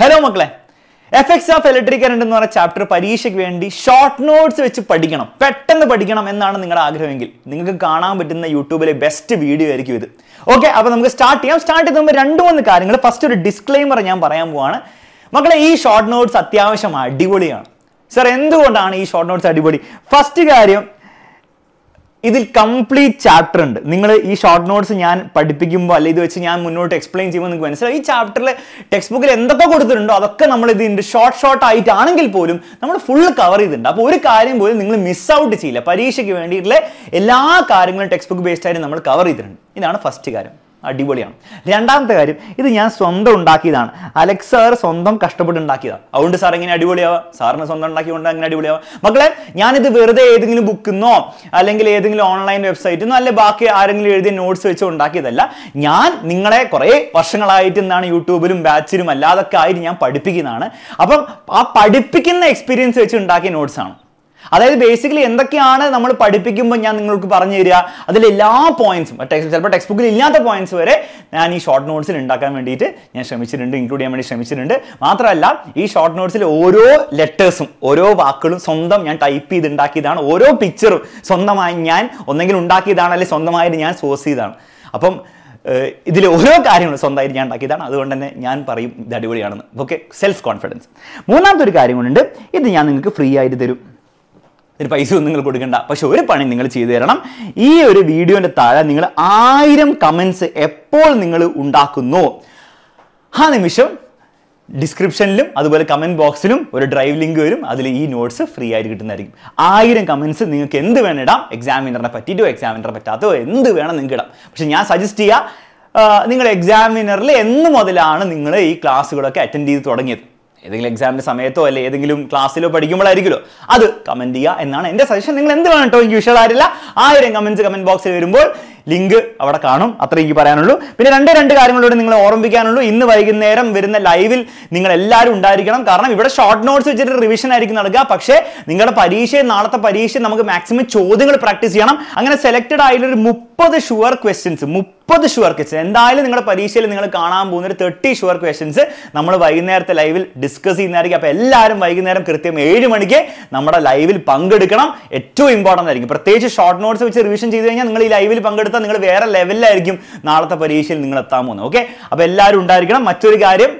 hello മക്കളെ effects of electric current എന്ന് പറഞ്ഞ ചാപ്റ്റർ പരീക്ഷയ്ക്ക് വേണ്ടി ഷോർട്ട് നോട്ട്സ് വെച്ച് പഠിക്കണം പെട്ടെന്ന് പഠിക്കണം എന്നാണ് നിങ്ങളുടെ ആഗ്രഹമെങ്കിൽ നിങ്ങൾക്ക് കാണാൻ പറ്റുന്ന യൂട്യൂബിലെ ബെസ്റ്റ് വീഡിയോ ആയിരിക്കും ഇത് ഓക്കെ അപ്പോൾ നമുക്ക് സ്റ്റാർട്ട് ചെയ്യാം സ്റ്റാർട്ട് ചെയ്ത് രണ്ട് മൂന്ന് കാര്യങ്ങൾ ഫസ്റ്റ് ഒരു ഡിസ്ക്ലെയിമർ ഞാൻ പറയാൻ പോവാണ് മക്കളെ ഈ ഷോർട്ട് നോട്ട്സ് അത്യാവശ്യം അടിപൊളിയാണ് സർ എന്തുകൊണ്ടാണ് ഈ ഷോർട്ട് നോട്ട്സ് അടിപൊളി ഫസ്റ്റ് കാര്യം ഇതിൽ കംപ്ലീറ്റ് ചാപ്റ്റർ ഉണ്ട് നിങ്ങൾ ഈ ഷോർട്ട് നോട്ട്സ് ഞാൻ പഠിപ്പിക്കുമ്പോൾ അല്ലെങ്കിൽ ഇത് വെച്ച് ഞാൻ മുന്നോട്ട് എക്സ്പ്ലെയിൻ ചെയ്യുമ്പോൾ നിങ്ങൾക്ക് മനസ്സിലാവും ഈ ചാപ്റ്ററിൽ ടെക്സ്റ്റ് ബുക്കിൽ എന്തൊക്കെ കൊടുത്തിട്ടുണ്ടോ അതൊക്കെ നമ്മൾ ഇതിൻ്റെ ഷോർട്ട് ഷോർട്ട് ആയിട്ടാണെങ്കിൽ പോലും നമ്മൾ ഫുൾ കവർ ചെയ്തിട്ടുണ്ട് അപ്പോൾ ഒരു കാര്യം പോലും നിങ്ങൾ മിസ് ഔട്ട് ചെയ്യില്ല പരീക്ഷയ്ക്ക് വേണ്ടിയിട്ടുള്ള എല്ലാ കാര്യങ്ങളും ടെക്സ്റ്റ് ബുക്ക് ബേസ്ഡ് ആയിട്ട് നമ്മൾ കവർ ചെയ്തിട്ടുണ്ട് ഇതാണ് ഫസ്റ്റ് കാര്യം അടിപൊളിയാണ് രണ്ടാമത്തെ കാര്യം ഇത് ഞാൻ സ്വന്തം ഉണ്ടാക്കിയതാണ് അലക്സ് സാർ സ്വന്തം കഷ്ടപ്പെട്ട് ഉണ്ടാക്കിയതാണ് അതുകൊണ്ട് സാർ എങ്ങനെ അടിപൊളിയാവാം സാറിന് സ്വന്തം ഉണ്ടാക്കിയതുകൊണ്ട് അങ്ങനെ അടിപൊളിയാവാം മക്കളെ ഞാനിത് വെറുതെ ഏതെങ്കിലും ബുക്കിന്നോ അല്ലെങ്കിൽ ഏതെങ്കിലും ഓൺലൈൻ വെബ്സൈറ്റിൽ നിന്നോ അല്ലെങ്കിൽ ബാക്കി ആരെങ്കിലും എഴുതിയ നോട്ട്സ് വെച്ചോ ഉണ്ടാക്കിയതല്ല ഞാൻ നിങ്ങളെ കുറേ വർഷങ്ങളായിട്ട് എന്താണ് യൂട്യൂബിലും ബാച്ചിലും അല്ലാതൊക്കെ ആയിട്ട് ഞാൻ പഠിപ്പിക്കുന്നതാണ് അപ്പം ആ പഠിപ്പിക്കുന്ന എക്സ്പീരിയൻസ് വെച്ച് ഉണ്ടാക്കിയ നോട്ട്സാണ് അതായത് ബേസിക്കലി എന്തൊക്കെയാണ് നമ്മൾ പഠിപ്പിക്കുമ്പോൾ ഞാൻ നിങ്ങൾക്ക് പറഞ്ഞു തരിക അതിലെല്ലാ എല്ലാ പോയിന്റ്സും ചിലപ്പോൾ ടെക്സ്റ്റ് ബുക്കിൽ ഇല്ലാത്ത പോയിന്റ്സ് വരെ ഞാൻ ഈ ഷോർട്ട് നോട്ട്സിൽ ഉണ്ടാക്കാൻ വേണ്ടിയിട്ട് ഞാൻ ശ്രമിച്ചിട്ടുണ്ട് ഇൻക്ലൂഡ് ചെയ്യാൻ വേണ്ടി ശ്രമിച്ചിട്ടുണ്ട് മാത്രമല്ല ഈ ഷോർട്ട് നോട്ട്സിൽ ഓരോ ലെറ്റേഴ്സും ഓരോ വാക്കുകളും സ്വന്തം ഞാൻ ടൈപ്പ് ചെയ്ത് ഉണ്ടാക്കിയതാണ് ഓരോ പിക്ചറും സ്വന്തമായി ഞാൻ ഒന്നെങ്കിൽ ഉണ്ടാക്കിയതാണ് അല്ലെങ്കിൽ സ്വന്തമായിട്ട് ഞാൻ സോഴ്സ് ചെയ്താണ് അപ്പം ഇതിൽ ഓരോ കാര്യങ്ങളും സ്വന്തമായിട്ട് ഞാൻ ഉണ്ടാക്കിയതാണ് അതുകൊണ്ട് തന്നെ ഞാൻ പറയും ഇത് അടിപൊളിയാണെന്ന് ഓക്കെ സെൽഫ് കോൺഫിഡൻസ് മൂന്നാമത്തെ ഒരു കാര്യം കൊണ്ടുണ്ട് ഇത് ഞാൻ നിങ്ങൾക്ക് ഫ്രീ ആയിട്ട് തരും ഇതിന് പൈസ ഒന്നും നിങ്ങൾ കൊടുക്കണ്ട പക്ഷെ ഒരു പണി നിങ്ങൾ ചെയ്തു തരണം ഈ ഒരു വീഡിയോൻ്റെ താഴെ നിങ്ങൾ ആയിരം കമൻസ് എപ്പോൾ നിങ്ങൾ ഉണ്ടാക്കുന്നു ആ നിമിഷം ഡിസ്ക്രിപ്ഷനിലും അതുപോലെ കമൻറ്റ് ബോക്സിലും ഒരു ഡ്രൈവ് ലിങ്ക് വരും അതിൽ ഈ നോട്ട്സ് ഫ്രീ ആയിട്ട് കിട്ടുന്നതായിരിക്കും ആയിരം കമൻസ് നിങ്ങൾക്ക് എന്ത് വേണം ഇടാം എക്സാമിനറിനെ പറ്റിയിട്ടോ എക്സാമിനറിനെ പറ്റാത്തോ എന്ത് വേണം നിങ്ങൾക്ക് ഇടാം പക്ഷെ ഞാൻ സജസ്റ്റ് ചെയ്യുക നിങ്ങൾ എക്സാമിനറിൽ എന്ന് മുതലാണ് നിങ്ങൾ ഈ ക്ലാസ്സുകളൊക്കെ അറ്റൻഡ് ചെയ്ത് തുടങ്ങിയത് ഏതെങ്കിലും എക്സാമിൻ്റെ സമയത്തോ അല്ലെ ഏതെങ്കിലും ക്ലാസ്സിലോ പഠിക്കുമ്പോഴായിരിക്കുമല്ലോ അത് കമൻറ്റ് ചെയ്യുക എന്നാണ് എൻ്റെ സജഷൻ നിങ്ങൾ എന്ത് വേണം കേട്ടോ എനിക്ക് ആയിരം കമൻറ്റ്സ് കമൻറ്റ് ബോക്സിൽ വരുമ്പോൾ ലിങ്ക് അവിടെ കാണും അത്ര എനിക്ക് പറയാനുള്ളൂ പിന്നെ രണ്ട് രണ്ട് കാര്യങ്ങളോട് നിങ്ങൾ ഓർമ്മിക്കാനുള്ളൂ ഇന്ന് വൈകുന്നേരം വരുന്ന ലൈവിൽ നിങ്ങൾ എല്ലാവരും ഉണ്ടായിരിക്കണം കാരണം ഇവിടെ ഷോർട്ട് നോട്ട്സ് വെച്ചിട്ട് റിവിഷൻ ആയിരിക്കും നടക്കുക പക്ഷേ നിങ്ങളുടെ പരീക്ഷ നാളത്തെ പരീക്ഷ നമുക്ക് മാക്സിമം ചോദ്യങ്ങൾ പ്രാക്ടീസ് ചെയ്യണം അങ്ങനെ സെലക്ടഡ് ആയിട്ടുള്ള ഒരു മുപ്പത് ഷുവർ ക്വസ്റ്റ്യൻസ് മുപ്പത് ഷുവർ ക്വസ്റ്റ്യൻ എന്തായാലും നിങ്ങളുടെ പരീക്ഷയിൽ നിങ്ങൾ കാണാൻ പോകുന്ന ഒരു തേർട്ടി ഷുവർ ക്വസ്റ്റ്യൻസ് നമ്മൾ വൈകുന്നേരത്തെ ലൈവിൽ ഡിസ്കസ് ചെയ്യുന്നതായിരിക്കും അപ്പോൾ എല്ലാവരും വൈകുന്നേരം കൃത്യം ഏഴ് മണിക്ക് നമ്മുടെ ലൈവിൽ പങ്കെടുക്കണം ഏറ്റവും ഇമ്പോർട്ടൻ്റ് ആയിരിക്കും പ്രത്യേകിച്ച് ഷോർട്ട് നോട്ട്സ് വെച്ച് റിവിഷൻ ചെയ്ത് കഴിഞ്ഞാൽ നിങ്ങൾ ഈ ലൈവിൽ പങ്കെടുക്കും നിങ്ങൾ വേറെ ലെവലിലായിരിക്കും നാളത്തെ പരീക്ഷയിൽ നിങ്ങൾ എത്താൻ പോകുന്നത് ഓക്കെ അപ്പോൾ എല്ലാവരും ഉണ്ടായിരിക്കണം മറ്റൊരു കാര്യം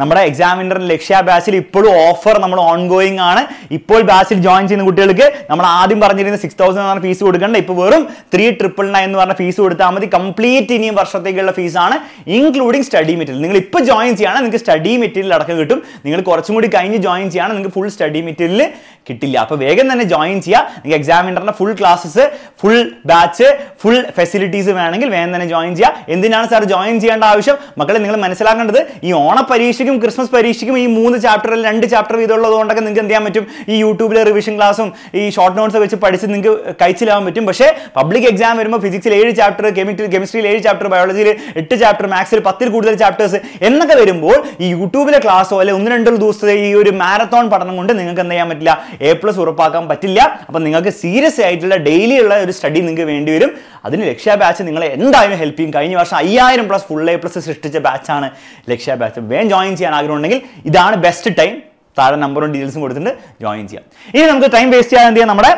നമ്മുടെ എക്സാമിനറിൻ്റെ ലക്ഷ്യ ബാച്ചിൽ ഇപ്പോഴും ഓഫർ നമ്മൾ ഓൺഗോയിങ് ആണ് ഇപ്പോൾ ബാച്ചിൽ ജോയിൻ ചെയ്യുന്ന കുട്ടികൾക്ക് നമ്മൾ ആദ്യം പറഞ്ഞിരുന്ന സിക്സ് തൗസൻഡ് പറഞ്ഞ ഫീസ് കൊടുക്കേണ്ട ഇപ്പോൾ വെറും ത്രീ ട്രിപ്പിൾ നയൻ എന്ന് പറഞ്ഞ ഫീസ് കൊടുത്താൽ മതി കംപ്ലീറ്റ് ഇനിയും വർഷത്തേക്കുള്ള ഫീസാണ് ഇൻക്ലൂഡിങ് സ്റ്റഡി മെറ്റീരിയൽ നിങ്ങൾ ഇപ്പോൾ ജോയിൻ ചെയ്യുകയാണെങ്കിൽ നിങ്ങൾക്ക് സ്റ്റഡി മെറ്റീരിയൽ അടക്കം കിട്ടും നിങ്ങൾ കുറച്ചും കൂടി കഴിഞ്ഞ് ജോയിൻ ചെയ്യുകയാണ് നിങ്ങൾക്ക് ഫുൾ സ്റ്റഡി മെറ്റീരിയൽ കിട്ടില്ല അപ്പോൾ വേഗം തന്നെ ജോയിൻ ചെയ്യുക നിങ്ങൾക്ക് എക്സാമിനറിൻ്റെ full classes full batch full facilities വേണമെങ്കിൽ വേഗം തന്നെ ജോയിൻ ചെയ്യുക എന്തിനാണ് സാർ ജോയിൻ ചെയ്യേണ്ട ആവശ്യം മക്കളെ നിങ്ങൾ മനസ്സിലാക്കേണ്ടത് ഈ ഓണപരീക്ഷയ്ക്ക് ഈദിനും ക്രിസ്മസ് പരീക്ഷയ്ക്കും ഈ മൂന്ന് ചാപ്റ്ററിൽ രണ്ട് ചാപ്റ്റർ വീതമുള്ളതുകൊണ്ടൊക്കെ നിങ്ങൾക്ക് എന്ത് ചെയ്യാൻ പറ്റും ഈ യൂട്യൂബിലെ റിവിഷൻ ക്ലാസ്സും ഈ ഷോർട്ട് നോട്ട്സ് വെച്ച് പഠിച്ച് നിങ്ങൾക്ക് കഴിച്ചിലാവാൻ പറ്റും പക്ഷേ പബ്ലിക് എക്സാം വരുമ്പോൾ ഫിസിക്സിൽ ഏഴ് ചാപ്റ്റർ കെമിസ്ട്രി കെമിസ്ട്രിയിൽ ഏഴ് ചാപ്റ്റർ ബയോളജിയിൽ എട്ട് ചാപ്റ്റർ മാത്സിൽ പത്തിൽ കൂടുതൽ ചാപ്റ്റേഴ്സ് എന്നൊക്കെ വരുമ്പോൾ ഈ യൂട്യൂബിലെ ക്ലാസ്സോ അല്ലെങ്കിൽ ഒന്ന് രണ്ടോ ദിവസത്തെ ഈ ഒരു മാരത്തോൺ പഠനം കൊണ്ട് നിങ്ങൾക്ക് എന്ത് ചെയ്യാൻ പറ്റില്ല എ പ്ലസ് ഉറപ്പാക്കാൻ പറ്റില്ല അപ്പം നിങ്ങൾക്ക് സീരിയസ് ആയിട്ടുള്ള ഡെയിലി ഉള്ള ഒരു സ്റ്റഡി നിങ്ങൾക്ക് വേണ്ടി വരും അതിന് ലക്ഷ്യ ബാച്ച് നിങ്ങളെ എന്തായാലും ഹെൽപ്പ് ചെയ്യും കഴിഞ്ഞ വർഷം അയ്യായിരം പ്ലസ് ഫുൾ എ പ്ലസ് സൃഷ്ടിച്ച ബാച്ചാണ് ലക്ഷ്യ ബാച്ച് വേൻ ജോയിൻ ജോയിൻ ചെയ്യാൻ ആഗ്രഹമുണ്ടെങ്കിൽ ഇതാണ് ബെസ്റ്റ് ടൈം താഴെ നമ്പറും ഡീറ്റെയിൽസും കൊടുത്തിട്ടുണ്ട് ജോയിൻ ചെയ്യാം ഇനി നമുക്ക് ടൈം വേസ്റ്റ് ചെയ്യാൻ എന്ത് ചെയ്യാം നമ്മുടെ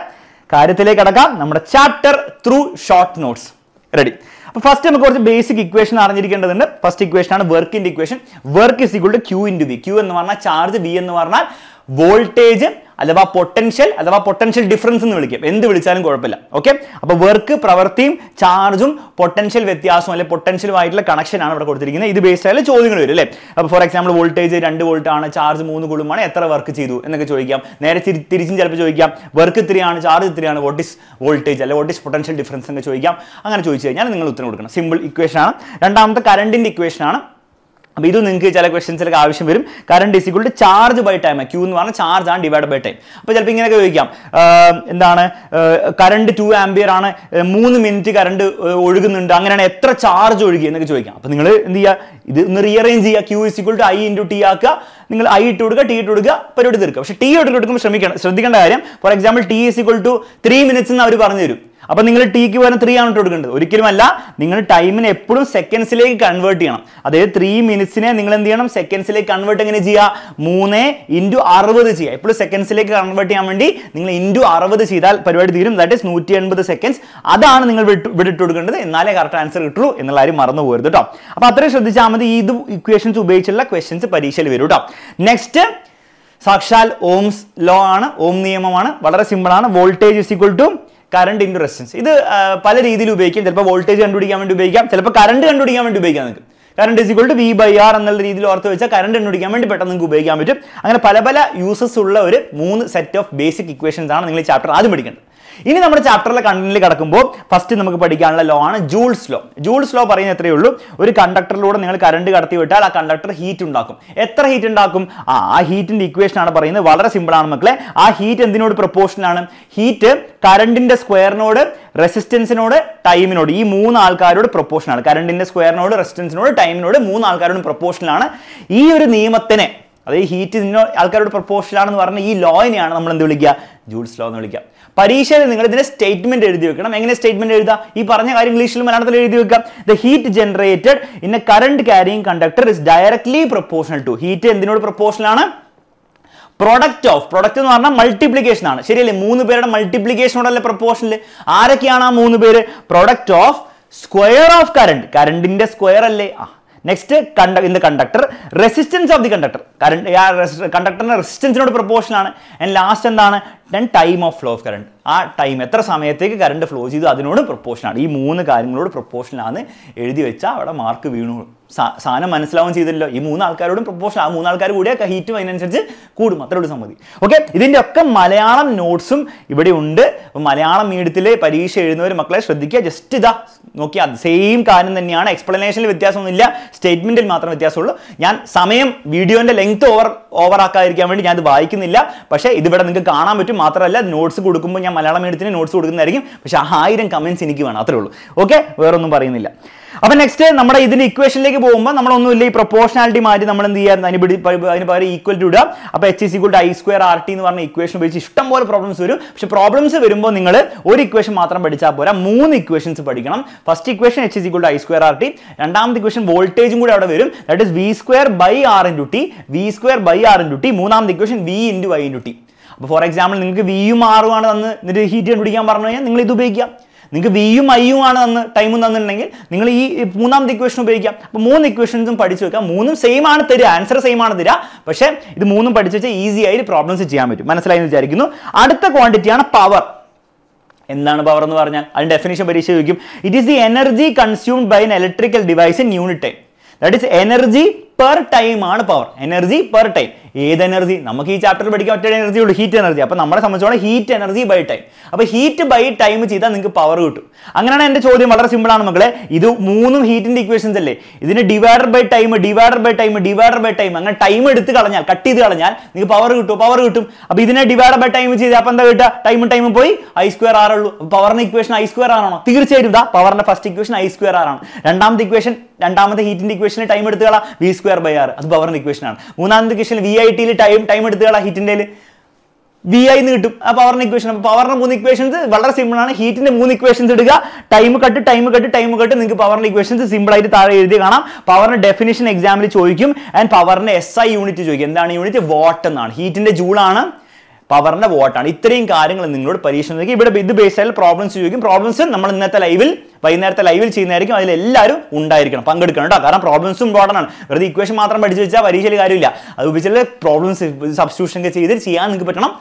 കാര്യത്തിലേക്ക് അടക്കാം നമ്മുടെ chapter through short notes ready അപ്പോൾ ഫസ്റ്റ് നമുക്ക് കുറച്ച് ബേസിക് ഇക്വേഷൻ അറിഞ്ഞിരിക്കേണ്ടതുണ്ട് ഫസ്റ്റ് ഇക്വേഷൻ ആണ് വർക്കിന്റെ equation work is equal to Q to V Q എന്ന് പറഞ്ഞാൽ ചാർജ് വി എന്ന് പറഞ്ഞാൽ വോൾട്ടേജ് അഥവാ പൊട്ടൻഷ്യൽ അഥവാ പൊട്ടൻഷ്യൽ ഡിഫറൻസ് എന്ന് വിളിക്കും എന്ത് വിളിച്ചാലും കുഴപ്പമില്ല ഓക്കെ അപ്പോൾ വർക്ക് പ്രവൃത്തിയും ചാർജും പൊട്ടൻഷ്യൽ വ്യത്യാസവും അല്ലെങ്കിൽ പൊട്ടൻഷ്യലുമായിട്ടുള്ള കണക്ഷനാണ് ഇവിടെ കൊടുത്തിരിക്കുന്നത് ഇത് ബേസ്ഡ് ആയാലും ചോദ്യങ്ങൾ വരും അല്ലേ അപ്പോൾ ഫോർ എക്സാമ്പിൾ വോൾട്ടേജ് രണ്ട് വോൾട്ട് ആണ് ചാർജ് മൂന്ന് കുളുമാണ് എത്ര വർക്ക് ചെയ്തു എന്നൊക്കെ ചോദിക്കാം നേരെ തിരിച്ചും ചിലപ്പോൾ ചോദിക്കാം വർക്ക് ഇത്രയാണ് ചാർജ് ഇത്രയാണ് വോട്ട് ഇസ് വോൾട്ടേജ് അല്ലെ വോട്ട് ഇസ് പൊട്ടൻഷ്യൽ ഡിഫറൻസ് എന്നൊക്കെ ചോദിക്കാം അങ്ങനെ ചോദിച്ചു കഴിഞ്ഞാൽ നിങ്ങൾ ഉത്തരം കൊടുക്കണം സിമ്പിൾ ഇക്വേഷൻ ആണ് രണ്ടാമത്തെ കറണ്ടിൻ്റെ ഇക്വേഷൻ ആണ് അപ്പോൾ ഇത് നിങ്ങൾക്ക് ചില ക്വസ്റ്റൻസിലൊക്കെ ആവശ്യം വരും current is equal to charge by time Q എന്ന് പറഞ്ഞാൽ ചാർജ് ആണ് ഡിവൈഡ് ബൈ ടൈം അപ്പോൾ ചിലപ്പോൾ ഇങ്ങനെയൊക്കെ ചോദിക്കാം എന്താണ് കറണ്ട് ടു ആംബിയർ ആണ് മൂന്ന് മിനിറ്റ് കറണ്ട് ഒഴുകുന്നുണ്ട് അങ്ങനെയാണ് എത്ര ചാർജ് ഒഴുകി എന്നൊക്കെ ചോദിക്കാം അപ്പോൾ നിങ്ങൾ എന്ത് ചെയ്യുക ഇത് ഒന്ന് റീഅറേഞ്ച് ചെയ്യുക Q is equal to I into T ആക്കുക നിങ്ങൾ ഐ ഇട്ട് കൊടുക്കുക ടി ഇട്ട് കൊടുക്കുക പരിപാടി തീർക്കുക പക്ഷേ ടി ഇട്ട് കൊടുക്കുമ്പോൾ ശ്രമിക്കണം ശ്രദ്ധിക്കേണ്ട കാര്യം for example T is equal to three minutes എന്ന് അവർ പറഞ്ഞു തരും അപ്പോൾ നിങ്ങൾ ടീക്ക് പകരം ത്രീ ആണ് ഇട്ട് കൊടുക്കേണ്ടത് ഒരിക്കലുമല്ല നിങ്ങൾ ടൈമിനെ എപ്പോഴും സെക്കൻഡ്സിലേക്ക് കൺവേർട്ട് ചെയ്യണം അതായത് ത്രീ മിനിറ്റ്സിനെ നിങ്ങൾ എന്ത് ചെയ്യണം സെക്കൻഡ്സിലേക്ക് കൺവേർട്ട് എങ്ങനെ ചെയ്യുക മൂന്ന് ഇൻറ്റു അറുപത് ചെയ്യുക എപ്പോഴും സെക്കൻഡ്സിലേക്ക് കൺവേർട്ട് ചെയ്യാൻ വേണ്ടി നിങ്ങൾ ഇൻറ്റു അറുപത് ചെയ്താൽ പരിപാടി തീരും ദാറ്റ് ഇസ് നൂറ്റി എൺപത് സെക്കൻഡ്സ് അതാണ് നിങ്ങൾ വിട്ട് വിട്ടിട്ട് കൊടുക്കേണ്ടത് എന്നാലേ കറക്റ്റ് ആൻസർ കിട്ടുള്ളൂ എന്നുള്ള ആരും മറന്നു പോകരുത് കേട്ടോ അപ്പോൾ അത്രയും ശ്രദ്ധിച്ചാൽ രണ്ടാമത് ഇത് ഇക്വേഷൻസ് ഉപയോഗിച്ചുള്ള ക്വസ്റ്റ്യൻസ് പരീക്ഷയിൽ വരും കേട്ടോ നെക്സ്റ്റ് സാക്ഷാൽ ഓംസ് ലോ ആണ് ഓം നിയമമാണ് വളരെ സിമ്പിളാണ് voltage is equal to current into resistance ഇത് പല രീതിയിൽ ഉപയോഗിക്കാം ചിലപ്പോൾ വോൾട്ടേജ് കണ്ടുപിടിക്കാൻ വേണ്ടി ഉപയോഗിക്കാം ചിലപ്പോൾ കറണ്ട് കണ്ടുപിടിക്കാൻ വേണ്ടി ഉപയോഗിക്കാം നിങ്ങൾക്ക് current is equal to V by R എന്നുള്ള രീതിയിൽ ഓർത്ത് വെച്ചാൽ കറണ്ട് കണ്ടുപിടിക്കാൻ വേണ്ടി പെട്ടെന്ന് നിങ്ങൾക്ക് ഉപയോഗിക്കാൻ പറ്റും അങ്ങനെ പല പല യൂസസ് ഉള്ള ഒരു മൂന്ന് സെറ്റ് ഓഫ് ബേസിക് ഇക്വേഷൻസ് ആണ് നിങ്ങൾ ഈ ചാപ്റ്റർ ആദ്യം പഠിക്കേണ്ടത് ഇനി നമ്മുടെ ചാപ്റ്ററിലെ കണ്ടന്റിൽ കിടക്കുമ്പോൾ ഫസ്റ്റ് നമുക്ക് പഠിക്കാനുള്ള ലോ ആണ് ജൂൾസ് ലോ ജൂൾസ് ലോ പറയുന്നത് എത്രയേ ഉള്ളൂ ഒരു കണ്ടക്ടറിലൂടെ നിങ്ങൾ കറണ്ട് കടത്തി വിട്ടാൽ ആ കണ്ടക്ടർ ഹീറ്റ് ഉണ്ടാക്കും എത്ര ഹീറ്റ് ഉണ്ടാക്കും ആ ആ ഹീറ്റിന്റെ ഇക്വേഷൻ ആണ് പറയുന്നത് വളരെ സിമ്പിൾ ആണ് മക്കളെ ആ ഹീറ്റ് എന്തിനോട് പ്രപ്പോർഷൻ ആണ് ഹീറ്റ് കറണ്ടിന്റെ സ്ക്വയറിനോട് റെസിസ്റ്റൻസിനോട് ടൈമിനോട് ഈ മൂന്ന് ആൾക്കാരോട് ആണ് കറണ്ടിന്റെ സ്ക്വയറിനോട് റെസിസ്റ്റൻസിനോട് ടൈമിനോട് മൂന്ന് ആൾക്കാരോടും പ്രൊപ്പോർഷനാണ് ഈ ഒരു നിയമത്തിന് അതായത് ഹീറ്റ് നിന്നോ ആൾക്കാരോട് ആണെന്ന് പറഞ്ഞാൽ ഈ ലോയിനെയാണ് നമ്മൾ എന്ത് വിളിക്കുക ജൂൾസ് ലോ എന്ന് വിളിക്കുക പരീക്ഷയിൽ നിങ്ങൾ ഇതിന്റെ സ്റ്റേറ്റ്മെന്റ് എഴുതി വെക്കണം എങ്ങനെ സ്റ്റേറ്റ്മെന്റ് എഴുതാം ഈ പറഞ്ഞ കാര്യം ഇംഗ്ലീഷിൽ മലയാളത്തിൽ എഴുതി വെക്കാം the heat generated in a current carrying conductor is directly proportional to heat എന്തിനോട് പ്രൊപ്പോർഷണൽ ആണ് പ്രൊഡക്റ്റ് ഓഫ് പ്രൊഡക്റ്റ് എന്ന് പറഞ്ഞാൽ മൾട്ടിപ്ലിക്കേഷൻ ആണ് ശരിയല്ലേ മൂന്ന് പേരുടെ മൾട്ടിപ്ലിക്കേഷനോടല്ലേ പ്രൊപ്പോർഷനിൽ ആരൊക്കെയാണ് ആ മൂന്ന് പേര് product of square of current കറണ്ടിന്റെ സ്ക്വയർ അല്ലേ ആ നെക്സ്റ്റ് കണ്ട in the conductor resistance of the conductor current ആ കണ്ടക്ടറിൻ്റെ റെസിസ്റ്റൻസിനോട് ആണ് ആൻഡ് ലാസ്റ്റ് എന്താണ് then time of flow of current ആ ടൈം എത്ര സമയത്തേക്ക് കറണ്ട് ഫ്ലോ ചെയ്തു അതിനോട് ആണ് ഈ മൂന്ന് കാര്യങ്ങളോട് ആണ് എഴുതി വെച്ചാൽ അവിടെ മാർക്ക് വീണു സാധനം മനസ്സിലാവും ചെയ്തില്ലല്ലോ ഈ മൂന്ന് ആൾക്കാരോടും പ്രൊപ്പോഷൻ ആ മൂന്നാൾക്കാർ കൂടിയൊക്കെ ഹീറ്റ് അതിനനുസരിച്ച് കൂടും അത്രേ ഉള്ളൂ സംഗതി ഓക്കെ ഇതിൻ്റെ ഒക്കെ മലയാളം നോട്ട്സും ഇവിടെ ഉണ്ട് മലയാളം മീഡിയത്തിലെ പരീക്ഷ എഴുതുന്നവർ മക്കളെ ശ്രദ്ധിക്കുക ജസ്റ്റ് ഇതാ നോക്കിയാൽ സെയിം കാര്യം തന്നെയാണ് എക്സ്പ്ലനേഷനിൽ വ്യത്യാസമൊന്നുമില്ല സ്റ്റേറ്റ്മെൻറ്റിൽ മാത്രം വ്യത്യാസമുള്ളൂ ഞാൻ സമയം വീഡിയോൻ്റെ ലെങ്ത് ഓവർ ഓവറാക്കാതിരിക്കാൻ വേണ്ടി ഞാൻ ഇത് വായിക്കുന്നില്ല പക്ഷേ ഇതിവിടെ നിങ്ങൾക്ക് കാണാൻ പറ്റും മാത്രമല്ല നോട്ട്സ് കൊടുക്കുമ്പോൾ ഞാൻ മലയാളം മീഡിയത്തിന് നോട്ട്സ് കൊടുക്കുന്നതായിരിക്കും പക്ഷേ ആയിരം കമൻസ് എനിക്ക് വേണം അത്രേ ഉള്ളൂ ഓക്കെ വേറൊന്നും പറയുന്നില്ല അപ്പം നെക്സ്റ്റ് നമ്മുടെ ഇതിൻ്റെ ഇക്വേഷനിലേക്ക് പോകുമ്പോൾ നമ്മളൊന്നുമില്ല ഈ പ്രൊപ്പോർഷണാലിറ്റി മാറ്റി നമ്മൾ എന്ത് ചെയ്യാൻ അതിന് പിടി അതിന് പകരം ഈക്വൽ ടു ഇടുക അപ്പോൾ H is equal to I square R T എന്ന് പറഞ്ഞ ഇക്വേഷൻ ഉപയോഗിച്ച് ഇഷ്ടം പോലെ പ്രോബ്ലംസ് വരും പക്ഷെ പ്രോബ്ലംസ് വരുമ്പോൾ നിങ്ങൾ ഒരു ഇക്വേഷൻ മാത്രം പഠിച്ചാൽ പോരാ മൂന്ന് ഇക്വേഷൻസ് പഠിക്കണം first equation H is equal to I square R T രണ്ടാമത്തെ ഇക്വേഷൻ വോൾട്ടേജും കൂടി അവിടെ വരും that is V square by R to T V square by R to T മൂന്നാമത്തെ equation V into I to T അപ്പോൾ for example നിങ്ങൾക്ക് വിയും ആറുമാണ് തന്ന് ഹീറ്റ് കണ്ടുപിടിക്കാൻ പറഞ്ഞു കഴിഞ്ഞാൽ നിങ്ങൾ ഇത് ഉപയോഗിക്കാം നിങ്ങൾക്ക് വിയും ഐയും ആണ് തന്ന് ടൈമും തന്നിട്ടുണ്ടെങ്കിൽ നിങ്ങൾ ഈ മൂന്നാമത്തെ ഇക്വേഷൻ ഉപയോഗിക്കാം അപ്പോൾ മൂന്ന് ഇക്വേഷൻസും പഠിച്ചു വെക്കാം മൂന്നും സെയിം ആണ് തരിക ആൻസർ സെയിം ആണ് തരിക പക്ഷേ ഇത് മൂന്നും പഠിച്ചു വെച്ചാൽ ഈസി ആയിട്ട് പ്രോബ്ലംസ് ചെയ്യാൻ പറ്റും മനസ്സിലായെന്ന് വിചാരിക്കുന്നു അടുത്ത ക്വാണ്ടിറ്റിയാണ് പവർ എന്താണ് പവർ എന്ന് പറഞ്ഞാൽ അതിന് ഡെഫിനേഷൻ പരീക്ഷ ചോദിക്കും it is the energy consumed by an electrical device in unit time that is energy per time ആണ് പവർ എനർജി പെർ ടൈം ഏത് എനർജി നമുക്ക് ഈ ചാപ്റ്ററിൽ പഠിക്കാൻ ഒറ്റ എനർജി ഉള്ളൂ ഹീറ്റ് എനർജി അപ്പോൾ നമ്മളെ സംബന്ധിച്ചോളം ഹീറ്റ് എനർജി ബൈ ടൈം അപ്പോൾ ഹീറ്റ് ബൈ ടൈം ചെയ്താൽ നിങ്ങൾക്ക് പവർ കിട്ടും അങ്ങനെയാണ് എൻ്റെ ചോദ്യം വളരെ സിമ്പിളാണ് മക്കളെ ഇത് മൂന്നും ഹീറ്റിൻ്റെ ഇക്വേഷൻസ് അല്ലേ ഇതിന് divider by time divider by time divider by time അങ്ങനെ ടൈം എടുത്ത് കളഞ്ഞാൽ കട്ട് ചെയ്ത് കളഞ്ഞാൽ നിങ്ങൾക്ക് പവർ കിട്ടും പവർ കിട്ടും അപ്പോൾ ഇതിനെ ഡിവൈഡർ ബൈ ടൈം ചെയ്താൽ അപ്പോൾ എന്താ കിട്ടുക ടൈം ടൈം പോയി ഐ സ്ക്വയർ ആർ ആറുള്ളൂ പവറിന് ഇക്വേഷൻ ഐ സ്ക്വയർ ആണോ തീർച്ചയായും ഇതാ പവറിൻ്റെ ഫസ്റ്റ് ഇക്വേഷൻ ഐ സ്ക്വയർ ആറാണ് രണ്ടാമത്തെ ഇക്വേഷൻ രണ്ടാമത്തെ ഹീറ്റിൻ്റെ ഇക്വേഷന് ടൈം എടുത്തുകളാ വി സ്ക്വയർ ബൈ ആർ അത് പവറിൻ്റെ ഇക്വേഷനാണ് മൂന്നാമത്തെ ഇക്വേഷൻ വി ഐ ടിയിൽ ടൈം ടൈം എടുത്തുകളാ ഹീറ്റിൻ്റെ വി ഐ എന്ന് കിട്ടും ആ പവറിന്റെ ഇക്വേഷൻ അപ്പോൾ പവറിന് മൂന്ന് ഇക്വേഷൻസ് വളരെ സിമ്പിൾ ആണ് ഹീറ്റിന്റെ മൂന്ന് ഇക്വേഷൻസ് ഇടുക time cut time cut time cut നിങ്ങൾക്ക് പവറിന്റെ ഇക്വേഷൻസ് സിമ്പിൾ ആയിട്ട് താഴെ എഴുതി കാണാം പവറിന്റെ ഡെഫിനേഷൻ എക്സാമിൽ ചോദിക്കും ആൻഡ് പവറിന്റെ എസ് ഐ യൂണിറ്റ് ചോദിക്കും എന്താണ് യൂണിറ്റ് വാട്ട് എന്നാണ് ഹീറ്റിന്റെ ജൂളാണ് പവറിന്റെ വോട്ടാണ് ഇത്രയും കാര്യങ്ങൾ നിങ്ങളോട് പരീക്ഷണം ഇവിടെ ഇത് ബേസ് ആയാലും പ്രോബ്ലംസ് ചോദിക്കും പ്രോബ്ലംസ് നമ്മൾ ഇന്നത്തെ ലൈവിൽ വൈകുന്നേരത്തെ ലൈവിൽ ചെയ്യുന്നതായിരിക്കും അതിൽ എല്ലാവരും ഉണ്ടായിരിക്കണം പങ്കെടുക്കണം കേട്ടോ കാരണം പ്രോബ്ലംസും ഇമ്പോർട്ടൻ്റ് ആണ് വെറുതെ ഇക്വേഷൻ മാത്രം പഠിച്ചു വെച്ചാൽ പരീക്ഷയിൽ കാര്യമില്ല അത് ഉപയോഗിച്ചാൽ പ്രോബ്ലംസ് സബ്സ്റ്റിറ്റ്യൂഷൻ ഒക്കെ ചെയ്ത് ചെയ്യാൻ നിങ്ങൾക്ക് പറ്റണം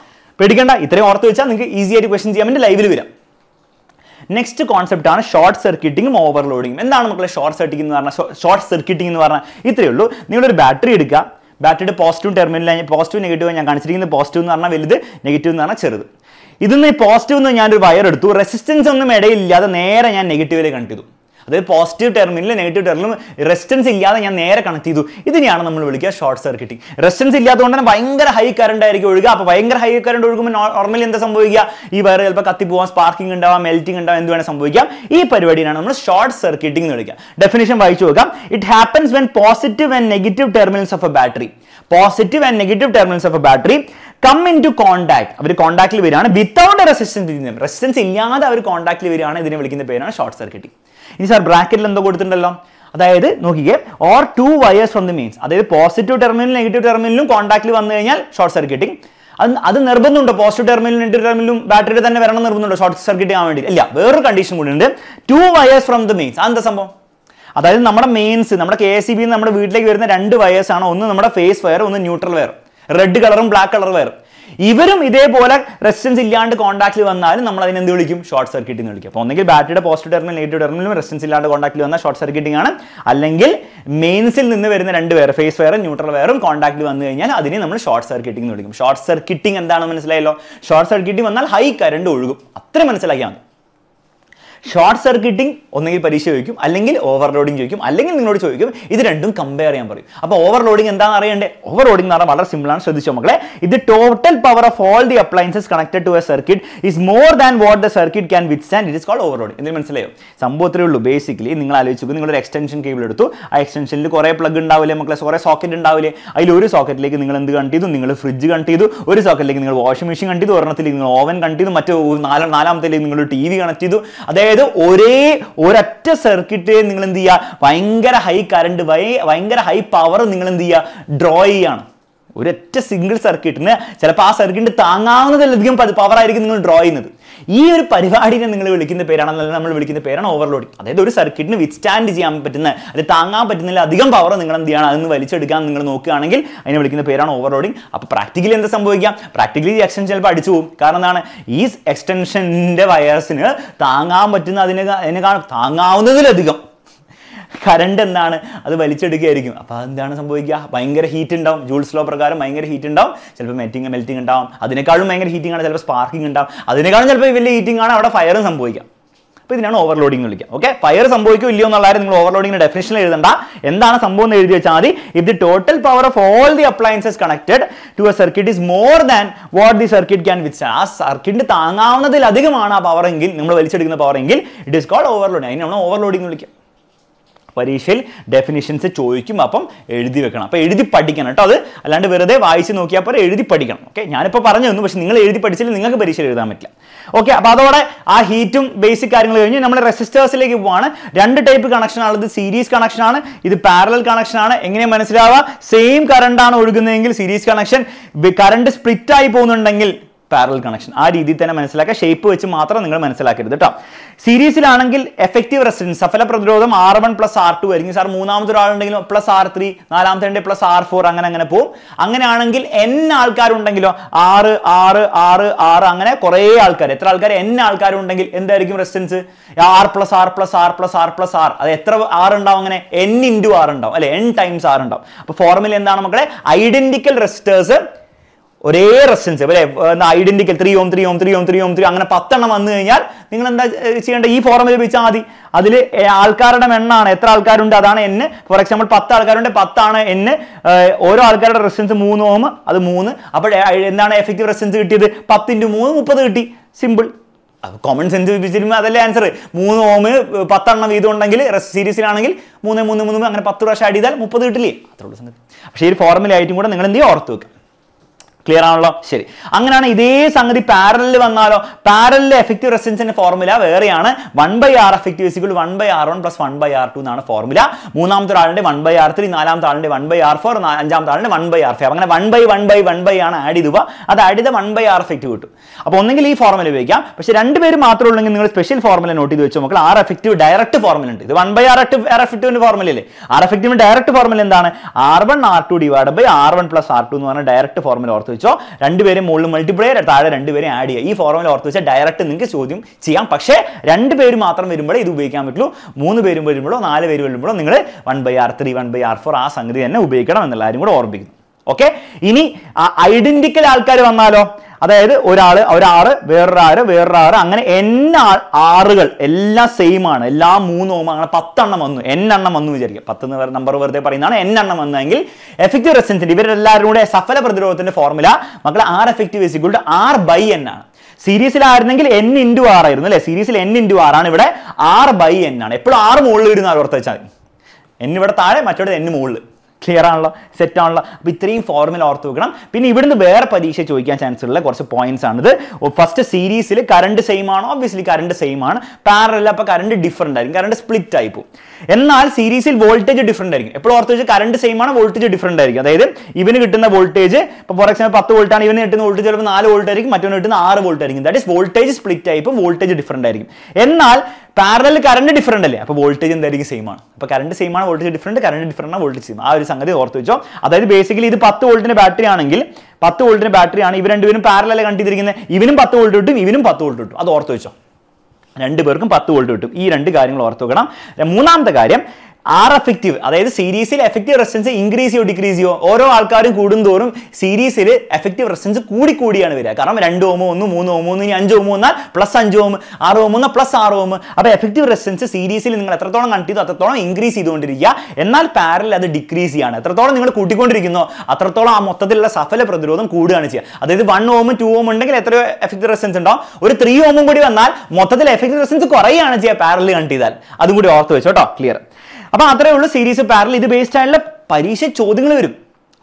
പേടിക്കേണ്ട ഇത്രയും ഓർത്ത് വെച്ചാൽ നിങ്ങൾക്ക് ഈസി ആയിട്ട് ക്വസ്റ്റൻ ചെയ്യാൻ വേണ്ടി ലൈവിൽ വരാം നെക്സ്റ്റ് കോൺസെപ്റ്റ് ആണ് ഷോർട്ട് സർക്യൂട്ടിങ്ങും ഓവർലോഡിങ്ങും എന്താണ് മക്കളെ ഷോർട്ട് സർക്യൂട്ടിംഗ് എന്ന് പറഞ്ഞാൽ ഷോർട്ട് സർക്യൂട്ടിംഗ് എന്ന് പറഞ്ഞാൽ ഇത്രയേ ഉള്ളൂ നിങ്ങളൊരു ബാറ്ററി എടുക്കുക ബാറ്ററിയുടെ പോസിറ്റീവ് ടെർമിനലിൽ പോസിറ്റീവ് നെഗറ്റീവ് ഞാൻ കാണിച്ചിരിക്കുന്നത് പോസിറ്റീവ് എന്ന് പറഞ്ഞാൽ വലുത് നെഗറ്റീവ് എന്ന് പറഞ്ഞാൽ ചെറുത് ഇതിന്ന് ഈ പോസിറ്റീവ് നിന്ന് ഞാനൊരു വയർ എടുത്തു റെസിസ്റ്റൻസ് ഒന്നും ഇടയില്ലാതെ നേരെ ഞാൻ നെഗറ്റീവിലേക്ക് കണ്ടിരുന്നു അതായത് പോസിറ്റീവ് ടെർമിനലും നെഗറ്റീവ് ടെർമിനലും റെസിസ്റ്റൻസ് ഇല്ലാതെ ഞാൻ നേരെ കണക്ട് ചെയ്തു ഇതിനെയാണ് നമ്മൾ വിളിക്കുക ഷോർട്ട് സർക്യൂട്ടിംഗ് റെസിസ്റ്റൻസ് ഇല്ലാത്തതുകൊണ്ട് തന്നെ ഭയങ്കര ഹൈ കറണ്ട് ആയിരിക്കും ഒഴുകുക അപ്പോൾ ഭയങ്കര ഹൈ കറണ്ട് ഒഴുകുമ്പോൾ നോർമലി എന്താ സംഭവിക്കുക ഈ വയർ ചിലപ്പോൾ കത്തിപ്പോവാം സ്പാർക്കിംഗ് ഉണ്ടാവാം മെൽറ്റിംഗ് ഉണ്ടാവാം എന്ത് വേണേൽ സംഭവിക്കാം ഈ പരിപാടിയാണ് നമ്മൾ ഷോർട്ട് സർക്യൂട്ടിംഗ് എന്ന് വിളിക്കുക ഡെഫിനേഷൻ വായിച്ചു നോക്കാം it happens when positive and negative terminals of a battery positive and negative terminals of a battery come into contact അവർ കോൺടാക്റ്റിൽ വരികയാണ് വിത്തൗട്ട് റെസിസ്റ്റൻസ് റെസിസ്റ്റൻസ് ഇല്ലാതെ അവർ കോൺടാക്റ്റിൽ വരികയാണ് ഇതിനെ വിളിക്കുന്ന പേരാണ് ഷോർട്ട് സർക്യൂട്ടിംഗ് ഇനി സാർ ബ്രാക്കറ്റിൽ എന്തോ കൊടുത്തിട്ടുണ്ടല്ലോ അതായത് നോക്കിക്കേ or two wires from the mains അതായത് പോസിറ്റീവ് ടെർമിനലും നെഗറ്റീവ് ടെർമിനലും കോൺടാക്റ്റിൽ വന്നു കഴിഞ്ഞാൽ ഷോർട്ട് സർക്യൂട്ടിംഗ് അത് അത് നിർബന്ധമുണ്ടോ പോസിറ്റീവ് ടെർമിനലും നെഗറ്റീവ് ടെർമിനലും ബാറ്ററിയുടെ തന്നെ വരണം നിർബന്ധമുണ്ടോ ഷോർട്ട് സർക്യൂട്ട് ചെയ്യാൻ വേണ്ടി ഇല്ല വേറൊരു കണ്ടീഷൻ കൂടി ഉണ്ട് two wires from the mains അതെന്താ സംഭവം അതായത് നമ്മുടെ മെയിൻസ് നമ്മുടെ കെ എസ് സി ബി നമ്മുടെ വീട്ടിലേക്ക് വരുന്ന രണ്ട് ആണ് ഒന്ന് നമ്മുടെ ഫേസ് വയർ ഒന്ന് ന്യൂട്രൽ വയർ റെഡ് കളറും ബ്ലാക്ക് കളർ വയർ ഇവരും ഇതേപോലെ റെസിസ്റ്റൻസ് ഇല്ലാണ്ട് കോൺടാക്റ്റിൽ വന്നാലും നമ്മൾ അതിനെ എന്ത് വിളിക്കും ഷോർട്ട് സർക്യൂട്ടിംഗ് വിളിക്കും അപ്പോൾ ഒന്നെങ്കിൽ ബാറ്ററിയുടെ പോസിറ്റീവ് ടെർമിനൽ നെഗറ്റീവ് ടെർമിനലും റെസിസ്റ്റൻസ് ഇല്ലാണ്ട് കോൺടാക്റ്റിൽ വന്നാൽ ഷോർട്ട് സർക്യൂട്ടിംഗ് ആണ് അല്ലെങ്കിൽ മെയിൻസിൽ നിന്ന് വരുന്ന രണ്ട് പേർ ഫേസ് വയറും ന്യൂട്രൽ വയറും കോൺടാക്റ്റിൽ വന്നു കഴിഞ്ഞാൽ അതിനെ നമ്മൾ ഷോർട്ട് സർക്യൂട്ടിംഗ് എന്ന് വിളിക്കും ഷോർട്ട് സർക്യൂട്ടിംഗ് എന്താണെന്ന് മനസ്സിലായല്ലോ ഷോർട്ട് സർക്യൂട്ടിംഗ് വന്നാൽ ഹൈ കറണ്ട് ഒഴുകും അത്ര മനസ്സിലാക്കിയാൽ മതി ഷോർട്ട് സർക്യൂട്ടിംഗ് ഒന്നെങ്കിൽ പരീക്ഷ ചോദിക്കും അല്ലെങ്കിൽ ഓവർലോഡിങ് ചോദിക്കും അല്ലെങ്കിൽ നിങ്ങളോട് ചോദിക്കും ഇത് രണ്ടും കമ്പയർ ചെയ്യാൻ പറയും അപ്പോൾ ഓവർലോഡിങ് എന്താണെന്ന് അറിയണ്ടേ ഓവർലോഡിങ് എന്ന് പറഞ്ഞാൽ വളരെ സിമ്പിളാണ് ശ്രദ്ധിച്ചോ മക്കളെ ഇത് total power of all the appliances connected to a circuit is more than what the circuit can withstand it is called overloading എന്തെങ്കിലും മനസ്സിലായോ സംഭവത്തിലേ ഉള്ളൂ ബേസിക്കലി നിങ്ങൾ ആലോചിച്ചു നിങ്ങളൊരു എക്സ്റ്റൻഷൻ കേബിൾ എടുത്തു ആ എക്സ്റ്റൻഷനിൽ കുറേ പ്ലഗ് ഉണ്ടാവില്ലേ മക്കളെ കുറേ സോക്കറ്റ് ഉണ്ടാവില്ലേ അതിൽ ഒരു സോക്കറ്റിലേക്ക് നിങ്ങൾ എന്ത് കണ്ട് ചെയ്തു നിങ്ങൾ ഫ്രിഡ്ജ് കണ്ട് ചെയ്തു ഒരു സോക്കറ്റിലേക്ക് നിങ്ങൾ വാഷിംഗ് മെഷീൻ കണ്ട് ചെയ്തു ഒരെണ്ണത്തിലേക്ക് നിങ്ങൾ ഓവൻ കണ്ട് ചെയ്തു മറ്റു നാലാം നാലാമത്തേക്ക് നിങ്ങൾ ടി വി കണക്ട് ചെയ്തു അതേ അതായത് ഒരേ ഒരൊറ്റ സർക്യൂട്ടിൽ നിങ്ങൾ എന്ത് ചെയ്യുക ഭയങ്കര ഹൈ കറണ്ട് ഭയങ്കര ഹൈ പവർ നിങ്ങൾ എന്ത് ചെയ്യുക ഡ്രോ ചെയ്യുകയാണ് ഒരൊറ്റ സിംഗിൾ സർക്യൂട്ടിന് ചിലപ്പോൾ ആ സർക്യൂട്ട് താങ്ങാവുന്നതിലധികം പവർ ആയിരിക്കും നിങ്ങൾ ഡ്രോ ചെയ്യുന്നത് ഈ ഒരു പരിപാടിനെ നിങ്ങൾ വിളിക്കുന്ന പേരാണ് അല്ലെങ്കിൽ നമ്മൾ വിളിക്കുന്ന പേരാണ് ഓവർലോഡിങ് അതായത് ഒരു സർക്യൂട്ടിന് സ്റ്റാൻഡ് ചെയ്യാൻ പറ്റുന്ന അത് താങ്ങാൻ പറ്റുന്നതിൽ അധികം പവർ നിങ്ങൾ എന്ത് ചെയ്യണം അതൊന്ന് വലിച്ചെടുക്കാൻ നിങ്ങൾ നോക്കുകയാണെങ്കിൽ അതിനെ വിളിക്കുന്ന പേരാണ് ഓവർലോഡിങ് അപ്പോൾ പ്രാക്ടിക്കലി എന്താ സംഭവിക്കാം പ്രാക്ടിക്കലി ഈ എക്സ്റ്റൻഷൻ ചിലപ്പോൾ അടിച്ചു പോകും കാരണം എന്താണ് ഈ എക്സ്റ്റൻഷൻ്റെ വയർസിന് താങ്ങാൻ പറ്റുന്ന അതിന് അതിനെ താങ്ങാവുന്നതിലധികം കറണ്ട് എന്താണ് അത് വലിച്ചെടുക്കുകയായിരിക്കും അപ്പോൾ അതെന്താണ് സംഭവിക്കുക ഭയങ്കര ഹീറ്റ് ഉണ്ടാവും ജൂൾസ് ലോ പ്രകാരം ഭയങ്കര ഹീറ്റ് ഉണ്ടാവും ചിലപ്പോൾ മെറ്റിംഗ് മെൽറ്റിംഗ് ഉണ്ടാവും അതിനേക്കാളും ഭയങ്കര ഹീറ്റിംഗ് ആണ് ചിലപ്പോൾ സ്പാർക്കിംഗ് ഉണ്ടാവും അതിനേക്കാളും ചിലപ്പോൾ വലിയ ഹീറ്റിംഗ് ആണ് അവിടെ ഫയറും സംഭവിക്കാം അപ്പോൾ ഇതിനാണ് ഓവർലോഡിംഗ് വിളിക്കുക ഓക്കെ ഫയർ സംഭവിക്കും ഇല്ലയോ എന്നുള്ളതായി നിങ്ങൾ ഓവർലോഡിംഗിന് ഡെഫിനിഷൻ എഴുതണ്ട എന്താണ് സംഭവം എന്ന് എഴുതി വെച്ചാൽ മതി if the total power of all the appliances connected to a circuit is more than what the circuit can which ആ സർക്യൂട്ടിന് താങ്ങാവുന്നതിലധികമാണ് ആ പവർ എങ്കിൽ നമ്മൾ വലിച്ചെടുക്കുന്ന പവർ എങ്കിൽ ഇറ്റ് ഇസ് കോൾഡ് ഓവർലോഡിംഗ് അതിനാണ് ഓവർലോഡിംഗ് വിളിക്കുക പരീക്ഷയിൽ ഡെഫിനിഷൻസ് ചോദിക്കും അപ്പം എഴുതി വെക്കണം അപ്പോൾ എഴുതി പഠിക്കണം കേട്ടോ അത് അല്ലാണ്ട് വെറുതെ വായിച്ച് നോക്കിയാൽ പോലെ എഴുതി പഠിക്കണം ഓക്കെ ഞാനിപ്പോൾ പറഞ്ഞു തന്നു പക്ഷേ നിങ്ങൾ എഴുതി പഠിച്ചില്ലെങ്കിൽ നിങ്ങൾക്ക് പരീക്ഷ എഴുതാൻ പറ്റില്ല ഓക്കെ അപ്പോൾ അതോടെ ആ ഹീറ്റും ബേസിക് കാര്യങ്ങൾ കഴിഞ്ഞ് നമ്മൾ റെസിസ്റ്റേഴ്സിലേക്ക് പോവാണ് രണ്ട് ടൈപ്പ് കണക്ഷനാണ് ഇത് സീരീസ് കണക്ഷനാണ് ഇത് പാരലൽ കണക്ഷനാണ് എങ്ങനെ മനസ്സിലാവുക സെയിം കറണ്ടാണ് ഒഴുകുന്നതെങ്കിൽ സീരീസ് കണക്ഷൻ കറണ്ട് സ്പ്ലിറ്റ് ആയി പോകുന്നുണ്ടെങ്കിൽ പാരൽ കണക്ഷൻ ആ രീതിയിൽ തന്നെ മനസ്സിലാക്കുക ഷേപ്പ് വെച്ച് മാത്രം നിങ്ങൾ മനസ്സിലാക്കരുത് കേട്ടോ സീരീസിലാണെങ്കിൽ എഫക്റ്റീവ് റെസിഡൻസ് സഫല പ്രതിരോധം R one plus R two ആയിരിക്കും സാർ മൂന്നാമത്തെ ഒരാളുണ്ടെങ്കിലും പ്ലസ് ആർ ത്രീ നാലാമത്തെ ഉണ്ട് പ്ലസ് ആർ ഫോർ അങ്ങനെ അങ്ങനെ പോവും അങ്ങനെയാണെങ്കിൽ എൻ ആൾക്കാരുണ്ടെങ്കിലോ ആറ് ആറ് ആറ് ആറ് അങ്ങനെ കുറേ ആൾക്കാർ എത്ര ആൾക്കാർ എൻ ആൾക്കാരുണ്ടെങ്കിൽ എന്തായിരിക്കും resistance R plus R plus R plus R plus R അത് എത്ര ആർ ഉണ്ടാവും അങ്ങനെ എൻ ഇൻറ്റു ആർ ഉണ്ടാവും അല്ലെ എൻ ടൈംസ് ആർ ഉണ്ടാവും അപ്പോൾ ഫോർമുല എന്താണ് മക്കളെ ഐഡന്റിക്കൽ റെസിസ്റ്റേഴ്സ് ഒരേ റെസിസ്റ്റൻസ് അല്ലേ identical three ohm three ohm three ohm three ohm three അങ്ങനെ പത്തെണ്ണം വന്നു കഴിഞ്ഞാൽ നിങ്ങൾ എന്താ ചെയ്യേണ്ട ഈ ഫോർമുല ഉപയോഗിച്ചാൽ മതി അതിൽ ആൾക്കാരുടെ എണ്ണമാണ് എത്ര ആൾക്കാരുണ്ട് അതാണ് എന്ന് ഫോർ എക്സാമ്പിൾ പത്ത് ആൾക്കാരുണ്ട് പത്താണ് എന് ഓരോ ആൾക്കാരുടെ റെസ്റ്റൻസ് മൂന്ന് ഓം അത് മൂന്ന് അപ്പോൾ എന്താണ് എഫക്റ്റീവ് റെസ്റ്റൻസ് കിട്ടിയത് പത്തിൻ്റെ മൂന്ന് മുപ്പത് കിട്ടി സിമ്പിൾ കോമൺ സെൻസ് ഉപയോഗിച്ചിരുമ്പോൾ അതല്ലേ ആൻസർ മൂന്ന് ഓമ് പത്തെണ്ണം വീതം ഉണ്ടെങ്കിൽ സീരീസിലാണെങ്കിൽ മൂന്ന് മൂന്ന് മൂന്ന് അങ്ങനെ പത്ത് പ്രാവശ്യം ചെയ്താൽ മുപ്പത് കിട്ടില്ലേ അത്രയുള്ള സംഗതി പക്ഷേ ഈ ഫോർമുല ആയിട്ടും കൂടെ നിങ്ങൾ എന്ത് ചെയ്യുക ഓർത്ത് വെക്കുക ക്ലിയർ ആണല്ലോ ശരി അങ്ങനെയാണ് ഇതേ സംഗതി പാരലിൽ വന്നാലോ പാരലിൽ എഫക്റ്റീവ് റെസിസ്റ്റൻസിന്റെ ഫോർമുല വേറെയാണ് one by R effective is equal one by R one plus one by R two എന്നാണ് ഫോർമുല മൂന്നാമത്തെ ആളുടെ വൺ ബൈ ആർ ത്രീ നാലാമത്തെ ആളുടെ വൺ ബൈ ആർ ഫോർ അഞ്ചാമത്തെ ആളുടെ വൺ ബൈ ആർ ഫൈവ് അങ്ങനെ one by one by one by ആണ് add ചെയ്തുക അത് ആഡ് ചെയ്ത വൺ ബൈ ആർ എഫക്റ്റീവ് കിട്ടും അപ്പോൾ ഒന്നെങ്കിൽ ഈ ഫോർമുല ഉപയോഗിക്കാം പക്ഷേ രണ്ടുപേര് മാത്രമേ ഉള്ളെങ്കിൽ നിങ്ങൾ സ്പെഷ്യൽ ഫോർമുല നോട്ട് ചെയ്ത് വെച്ച് നോക്കുക ആർ എഫക്റ്റീവ് ഡയറക്റ്റ് ഫോർമുല ഉണ്ട് ഇത് one by R F R എഫക്റ്റീവിന്റെ ഫോർമുലയില്ലേ ആർ എഫക്റ്റീവിന്റെ ഡയറക്റ്റ് ഫോർമുല എന്താണ് R one R two divide by R one plus R two എന്ന് പറഞ്ഞ ഡയറക്റ്റ് ഫോർമുല ഓർത്ത് വെച്ചോ രണ്ടുപേരും മുകളിൽ മൾട്ടിപ്ലയർ താഴെ രണ്ടുപേരും ആഡ് ചെയ്യുക ഈ ഫോർമുല ഓർത്ത് വെച്ചാൽ ഡയറക്റ്റ് നിങ്ങൾക്ക് ചോദ്യം ചെയ്യാം പക്ഷേ രണ്ട് പേര് മാത്രം വരുമ്പോഴേ ഇത് ഉപയോഗിക്കാൻ പറ്റുള്ളൂ മൂന്ന് പേരും വരുമ്പോഴോ നാല് പേര് വരുമ്പോഴോ നിങ്ങൾ one by R three one by R four ആ സംഗതി തന്നെ ഉപയോഗിക്കണം എന്നുള്ള കാര്യം കൂടെ ഓർമ്മിക്കുന്നു ഓക്കെ ഇനി ഐഡന്റിക്കൽ ആൾക്കാർ വന്നാലോ അതായത് ഒരാൾ ഒരാറ് വേറൊരാറ് വേറൊരാറ് അങ്ങനെ എൻ ആറുകൾ എല്ലാം സെയിം ആണ് എല്ലാ മൂന്ന് അങ്ങനെ പത്തെണ്ണം വന്നു എൻ എണ്ണം വന്നു വിചാരിക്കും പത്ത് നമ്പർ വെറുതെ പറയുന്നതാണ് എൻ എണ്ണം വന്നതെങ്കിൽ എഫക്റ്റീവ് റെസിസ്റ്റൻസിൻ്റെ ഇവരെല്ലാവരും കൂടെ സഫല പ്രതിരോധത്തിന്റെ ഫോർമുല മക്കളെ R effective is equal to R by N ആണ് സീരീസിലായിരുന്നെങ്കിൽ എൻ ഇൻറ്റു ആർ ആയിരുന്നു അല്ലേ സീരീസിൽ എൻ ഇൻറ്റു ആർ ആണ് ഇവിടെ ആർ ബൈ എൻ ആണ് എപ്പോഴും ആറ് മുകളിൽ ഇടുന്ന ഓർത്ത് വെച്ചാൽ എൻ ഇവിടെ താഴെ മറ്റവിടെ എൻ മുകളിൽ ക്ലിയർ ആണല്ലോ സെറ്റ് ആണല്ലോ അപ്പോൾ ഇത്രയും ഫോർമുല ഓർത്ത് വെക്കണം പിന്നെ ഇവിടുന്ന് വേറെ പരീക്ഷ ചോദിക്കാൻ ചാൻസ് ഉള്ള കുറച്ച് പോയിന്റ്സ് ആണിത് ഫസ്റ്റ് സീരീസിൽ കറണ്ട് സെയിം ആണ് ഒബ്വിയസ്ലി കറണ്ട് സെയിം ആണ് പാരലിൽ അപ്പോൾ കറണ്ട് ഡിഫറൻ്റ് ആയിരിക്കും കറണ്ട് സ്പ്ലിറ്റ് ആയി പോകും എന്നാൽ സീരീസിൽ വോൾട്ടേജ് ഡിഫറൻ്റ് ആയിരിക്കും എപ്പോഴും ഓർത്ത് വെച്ചാൽ കറണ്ട് സെയിം ആണ് വോൾട്ടേജ് ഡിഫറൻ്റ് ആയിരിക്കും അതായത് ഇവന് കിട്ടുന്ന വോൾട്ടേജ് ഇപ്പോൾ ഫോർ എക്സാമ്പിൾ പത്ത് വോൾട്ട് ആണ് ഇവന് കിട്ടുന്ന വോൾട്ടേജ് ചിലപ്പോൾ നാല് വോൾട്ട് ആയിരിക്കും മറ്റവന് കിട്ടുന്ന ആറ് വോൾട്ട് ആയിരിക്കും ദാറ്റ് ഇസ് വോൾട്ടേജ് സ്പ്ലിറ്റ് ആയി വോൾട്ടേജ് ഡിഫറൻ്റ് ആയിരിക്കും എന്നാൽ പാരലൽ കറണ്ട് ഡിഫറൻ്റ് അല്ലേ അപ്പോൾ വോൾട്ടേജ് എന്തായിരിക്കും സെയിം ആണ് അപ്പോൾ കറണ്ട് സെയിം ആണ് വോൾട്ടേജ് ഡിഫറൻറ്റ് കറണ്ട് ഡിഫറൻ്റ് ആണ് വോൾട്ടേജ് സെയിം ആ ഒരു സംഗതി ഓർത്ത് വെച്ചോ അതായത് ബേസിക്കലി ഇത് പത്ത് വോൾട്ടിൻ്റെ ബാറ്ററി ആണെങ്കിൽ പത്ത് വോൾട്ടിൻ്റെ ബാറ്ററി ആണ് ഇവ രണ്ടുപേരും പാരലല്ല കണ്ടിരിക്കുന്നത് ഇവനും പത്ത് വോൾട്ട് കിട്ടും ഇവനും പത്ത് വോൾട്ട് കിട്ടും അത് ഓർത്ത് വെച്ചോ രണ്ടുപേർക്കും പത്ത് വോൾട്ട് കിട്ടും ഈ രണ്ട് കാര്യങ്ങൾ ഓർത്ത് വെക്കണം മൂന്നാമത്തെ കാര്യം ആർ എഫക്റ്റീവ് അതായത് സീരീസിൽ എഫക്റ്റീവ് റെസിസ്റ്റൻസ് ഇൻക്രീസ് ചെയ്യോ ഡിക്രീസ് ചെയ്യോ ഓരോ ആൾക്കാരും കൂടുന്തോറും സീരീസിൽ എഫക്റ്റീവ് റെസിസ്റ്റൻസ് കൂടി കൂടിയാണ് വരിക കാരണം രണ്ട് ഓമോ ഒന്ന് മൂന്ന് ഓമോ ഒന്ന് ഇനി അഞ്ച് ഓമോ എന്നാൽ പ്ലസ് അഞ്ച് ഓം ആറ് ഓമോ എന്നാൽ പ്ലസ് ആറ് ഓം അപ്പോൾ എഫക്റ്റീവ് റെസിസ്റ്റൻസ് സീരീസിൽ നിങ്ങൾ എത്രത്തോളം കണക്ട് അത്രത്തോളം ഇൻക്രീസ് ചെയ്തുകൊണ്ടിരിക്കുക എന്നാൽ പാരലിൽ അത് ഡിക്രീസ് ചെയ്യാണ് എത്രത്തോളം നിങ്ങൾ കൂട്ടിക്കൊണ്ടിരിക്കുന്നോ അത്രത്തോളം ആ മൊത്തത്തിലുള്ള സഫല പ്രതിരോധം കൂടുകയാണ് ചെയ്യുക അതായത് വൺ ഓമും ടു ഓം ഉണ്ടെങ്കിൽ എത്ര എഫക്റ്റീവ് റെസിസ്റ്റൻസ് ഉണ്ടോ ഒരു ത്രീ ഓമും കൂടി വന്നാൽ മൊത്തത്തിൽ എഫക്റ്റീവ് റെസിസ്റ്റൻസ് കുറയുകയാണ് ചെയ്യുക പാരലിൽ കണക്ട് ചെയ്താൽ അതും കൂടി ഓർത്ത് വെച്ചോട്ടോ ക്ലിയർ അപ്പോൾ അത്രേ ഉള്ളൂ സീരീസ് പാരൽ ഇത് ബേസ്ഡ് ആയിട്ടുള്ള പരീക്ഷ ചോദ്യങ്ങൾ വരും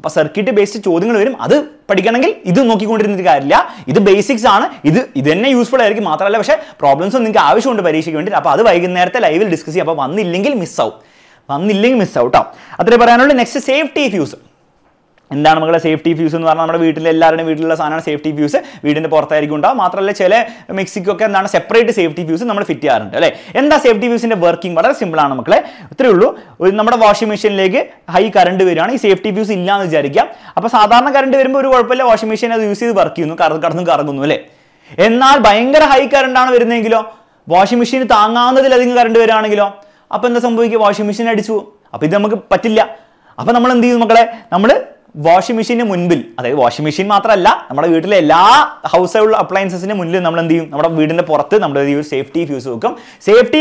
അപ്പോൾ സർക്യൂട്ട് ബേസ്ഡ് ചോദ്യങ്ങൾ വരും അത് പഠിക്കണമെങ്കിൽ ഇത് നോക്കിക്കൊണ്ടിരുന്നിട്ട് കാര്യമില്ല ഇത് ബേസിക്സ് ആണ് ഇത് ഇത് തന്നെ യൂസ്ഫുൾ ആയിരിക്കും മാത്രമല്ല പക്ഷേ പ്രോബ്ലംസ് നിങ്ങൾക്ക് ആവശ്യമുണ്ട് പരീക്ഷയ്ക്ക് വേണ്ടി അപ്പോൾ അത് വൈകുന്നേരത്തെ ലൈവിൽ ഡിസ്കസ് ചെയ്യാം അപ്പോൾ വന്നില്ലെങ്കിൽ മിസ്സാവും വന്നില്ലെങ്കിൽ മിസ്സാവും കേട്ടോ അത്രേ പറയാനുള്ളൂ നെക്സ്റ്റ് സേഫ്റ്റി ഫ്യൂസ് എന്താണ് നമ്മുടെ സേഫ്റ്റി ഫ്യൂസ് എന്ന് പറഞ്ഞാൽ നമ്മുടെ വീട്ടിലെ എല്ലാവരുടെയും വീട്ടിലുള്ള സാധനമാണ് സേഫ്റ്റി ഫ്യൂസ് വീടിൻ്റെ പുറത്തായിരിക്കും ഉണ്ടാവും മാത്രമല്ല ചില മിക്സിക്കൊക്കെ എന്താണ് സെപ്പറേറ്റ് സേഫ്റ്റി ഫ്യൂസ് നമ്മൾ ഫിറ്റ് ചെയ്യാറുണ്ട് അല്ലേ എന്താ സേഫ്റ്റി ഫ്യൂസിൻ്റെ വർക്കിംഗ് വളരെ സിമ്പിളാണ് മക്കളെ ഇത്രയേ ഉള്ളൂ നമ്മുടെ വാഷിംഗ് മെഷീനിലേക്ക് ഹൈ കറണ്ട് വരികയാണ് ഈ സേഫ്റ്റി ഫ്യൂസ് ഇല്ല എന്ന് വിചാരിക്കാം അപ്പോൾ സാധാരണ കറണ്ട് വരുമ്പോൾ ഒരു കുഴപ്പമില്ല വാഷിംഗ് മെഷീൻ അത് യൂസ് ചെയ്ത് വർക്ക് ചെയ്യുന്നു കടന്നു കറങ്ങുന്നു അല്ലേ എന്നാൽ ഭയങ്കര ഹൈ കറണ്ടാണ് വരുന്നതെങ്കിലോ വാഷിംഗ് മെഷീൻ താങ്ങാവുന്നതിലധികം കറണ്ട് വരികയാണെങ്കിലോ അപ്പോൾ എന്താ സംഭവിക്കുക വാഷിംഗ് മെഷീൻ അടിച്ചു അപ്പോൾ ഇത് നമുക്ക് പറ്റില്ല അപ്പോൾ നമ്മൾ എന്ത് ചെയ്യും മക്കളെ നമ്മൾ വാഷിംഗ് മെഷീന് മുൻപിൽ അതായത് വാഷിംഗ് മെഷീൻ മാത്രമല്ല നമ്മുടെ വീട്ടിലെ എല്ലാ ഹൗസ് ഹോൾഡ് അപ്ലയൻസിന് മുന്നിൽ നമ്മൾ എന്ത് ചെയ്യും നമ്മുടെ വീടിൻ്റെ പുറത്ത് നമ്മുടെ ഒരു സേഫ്റ്റി ഫ്യൂസ് വെക്കും സേഫ്റ്റി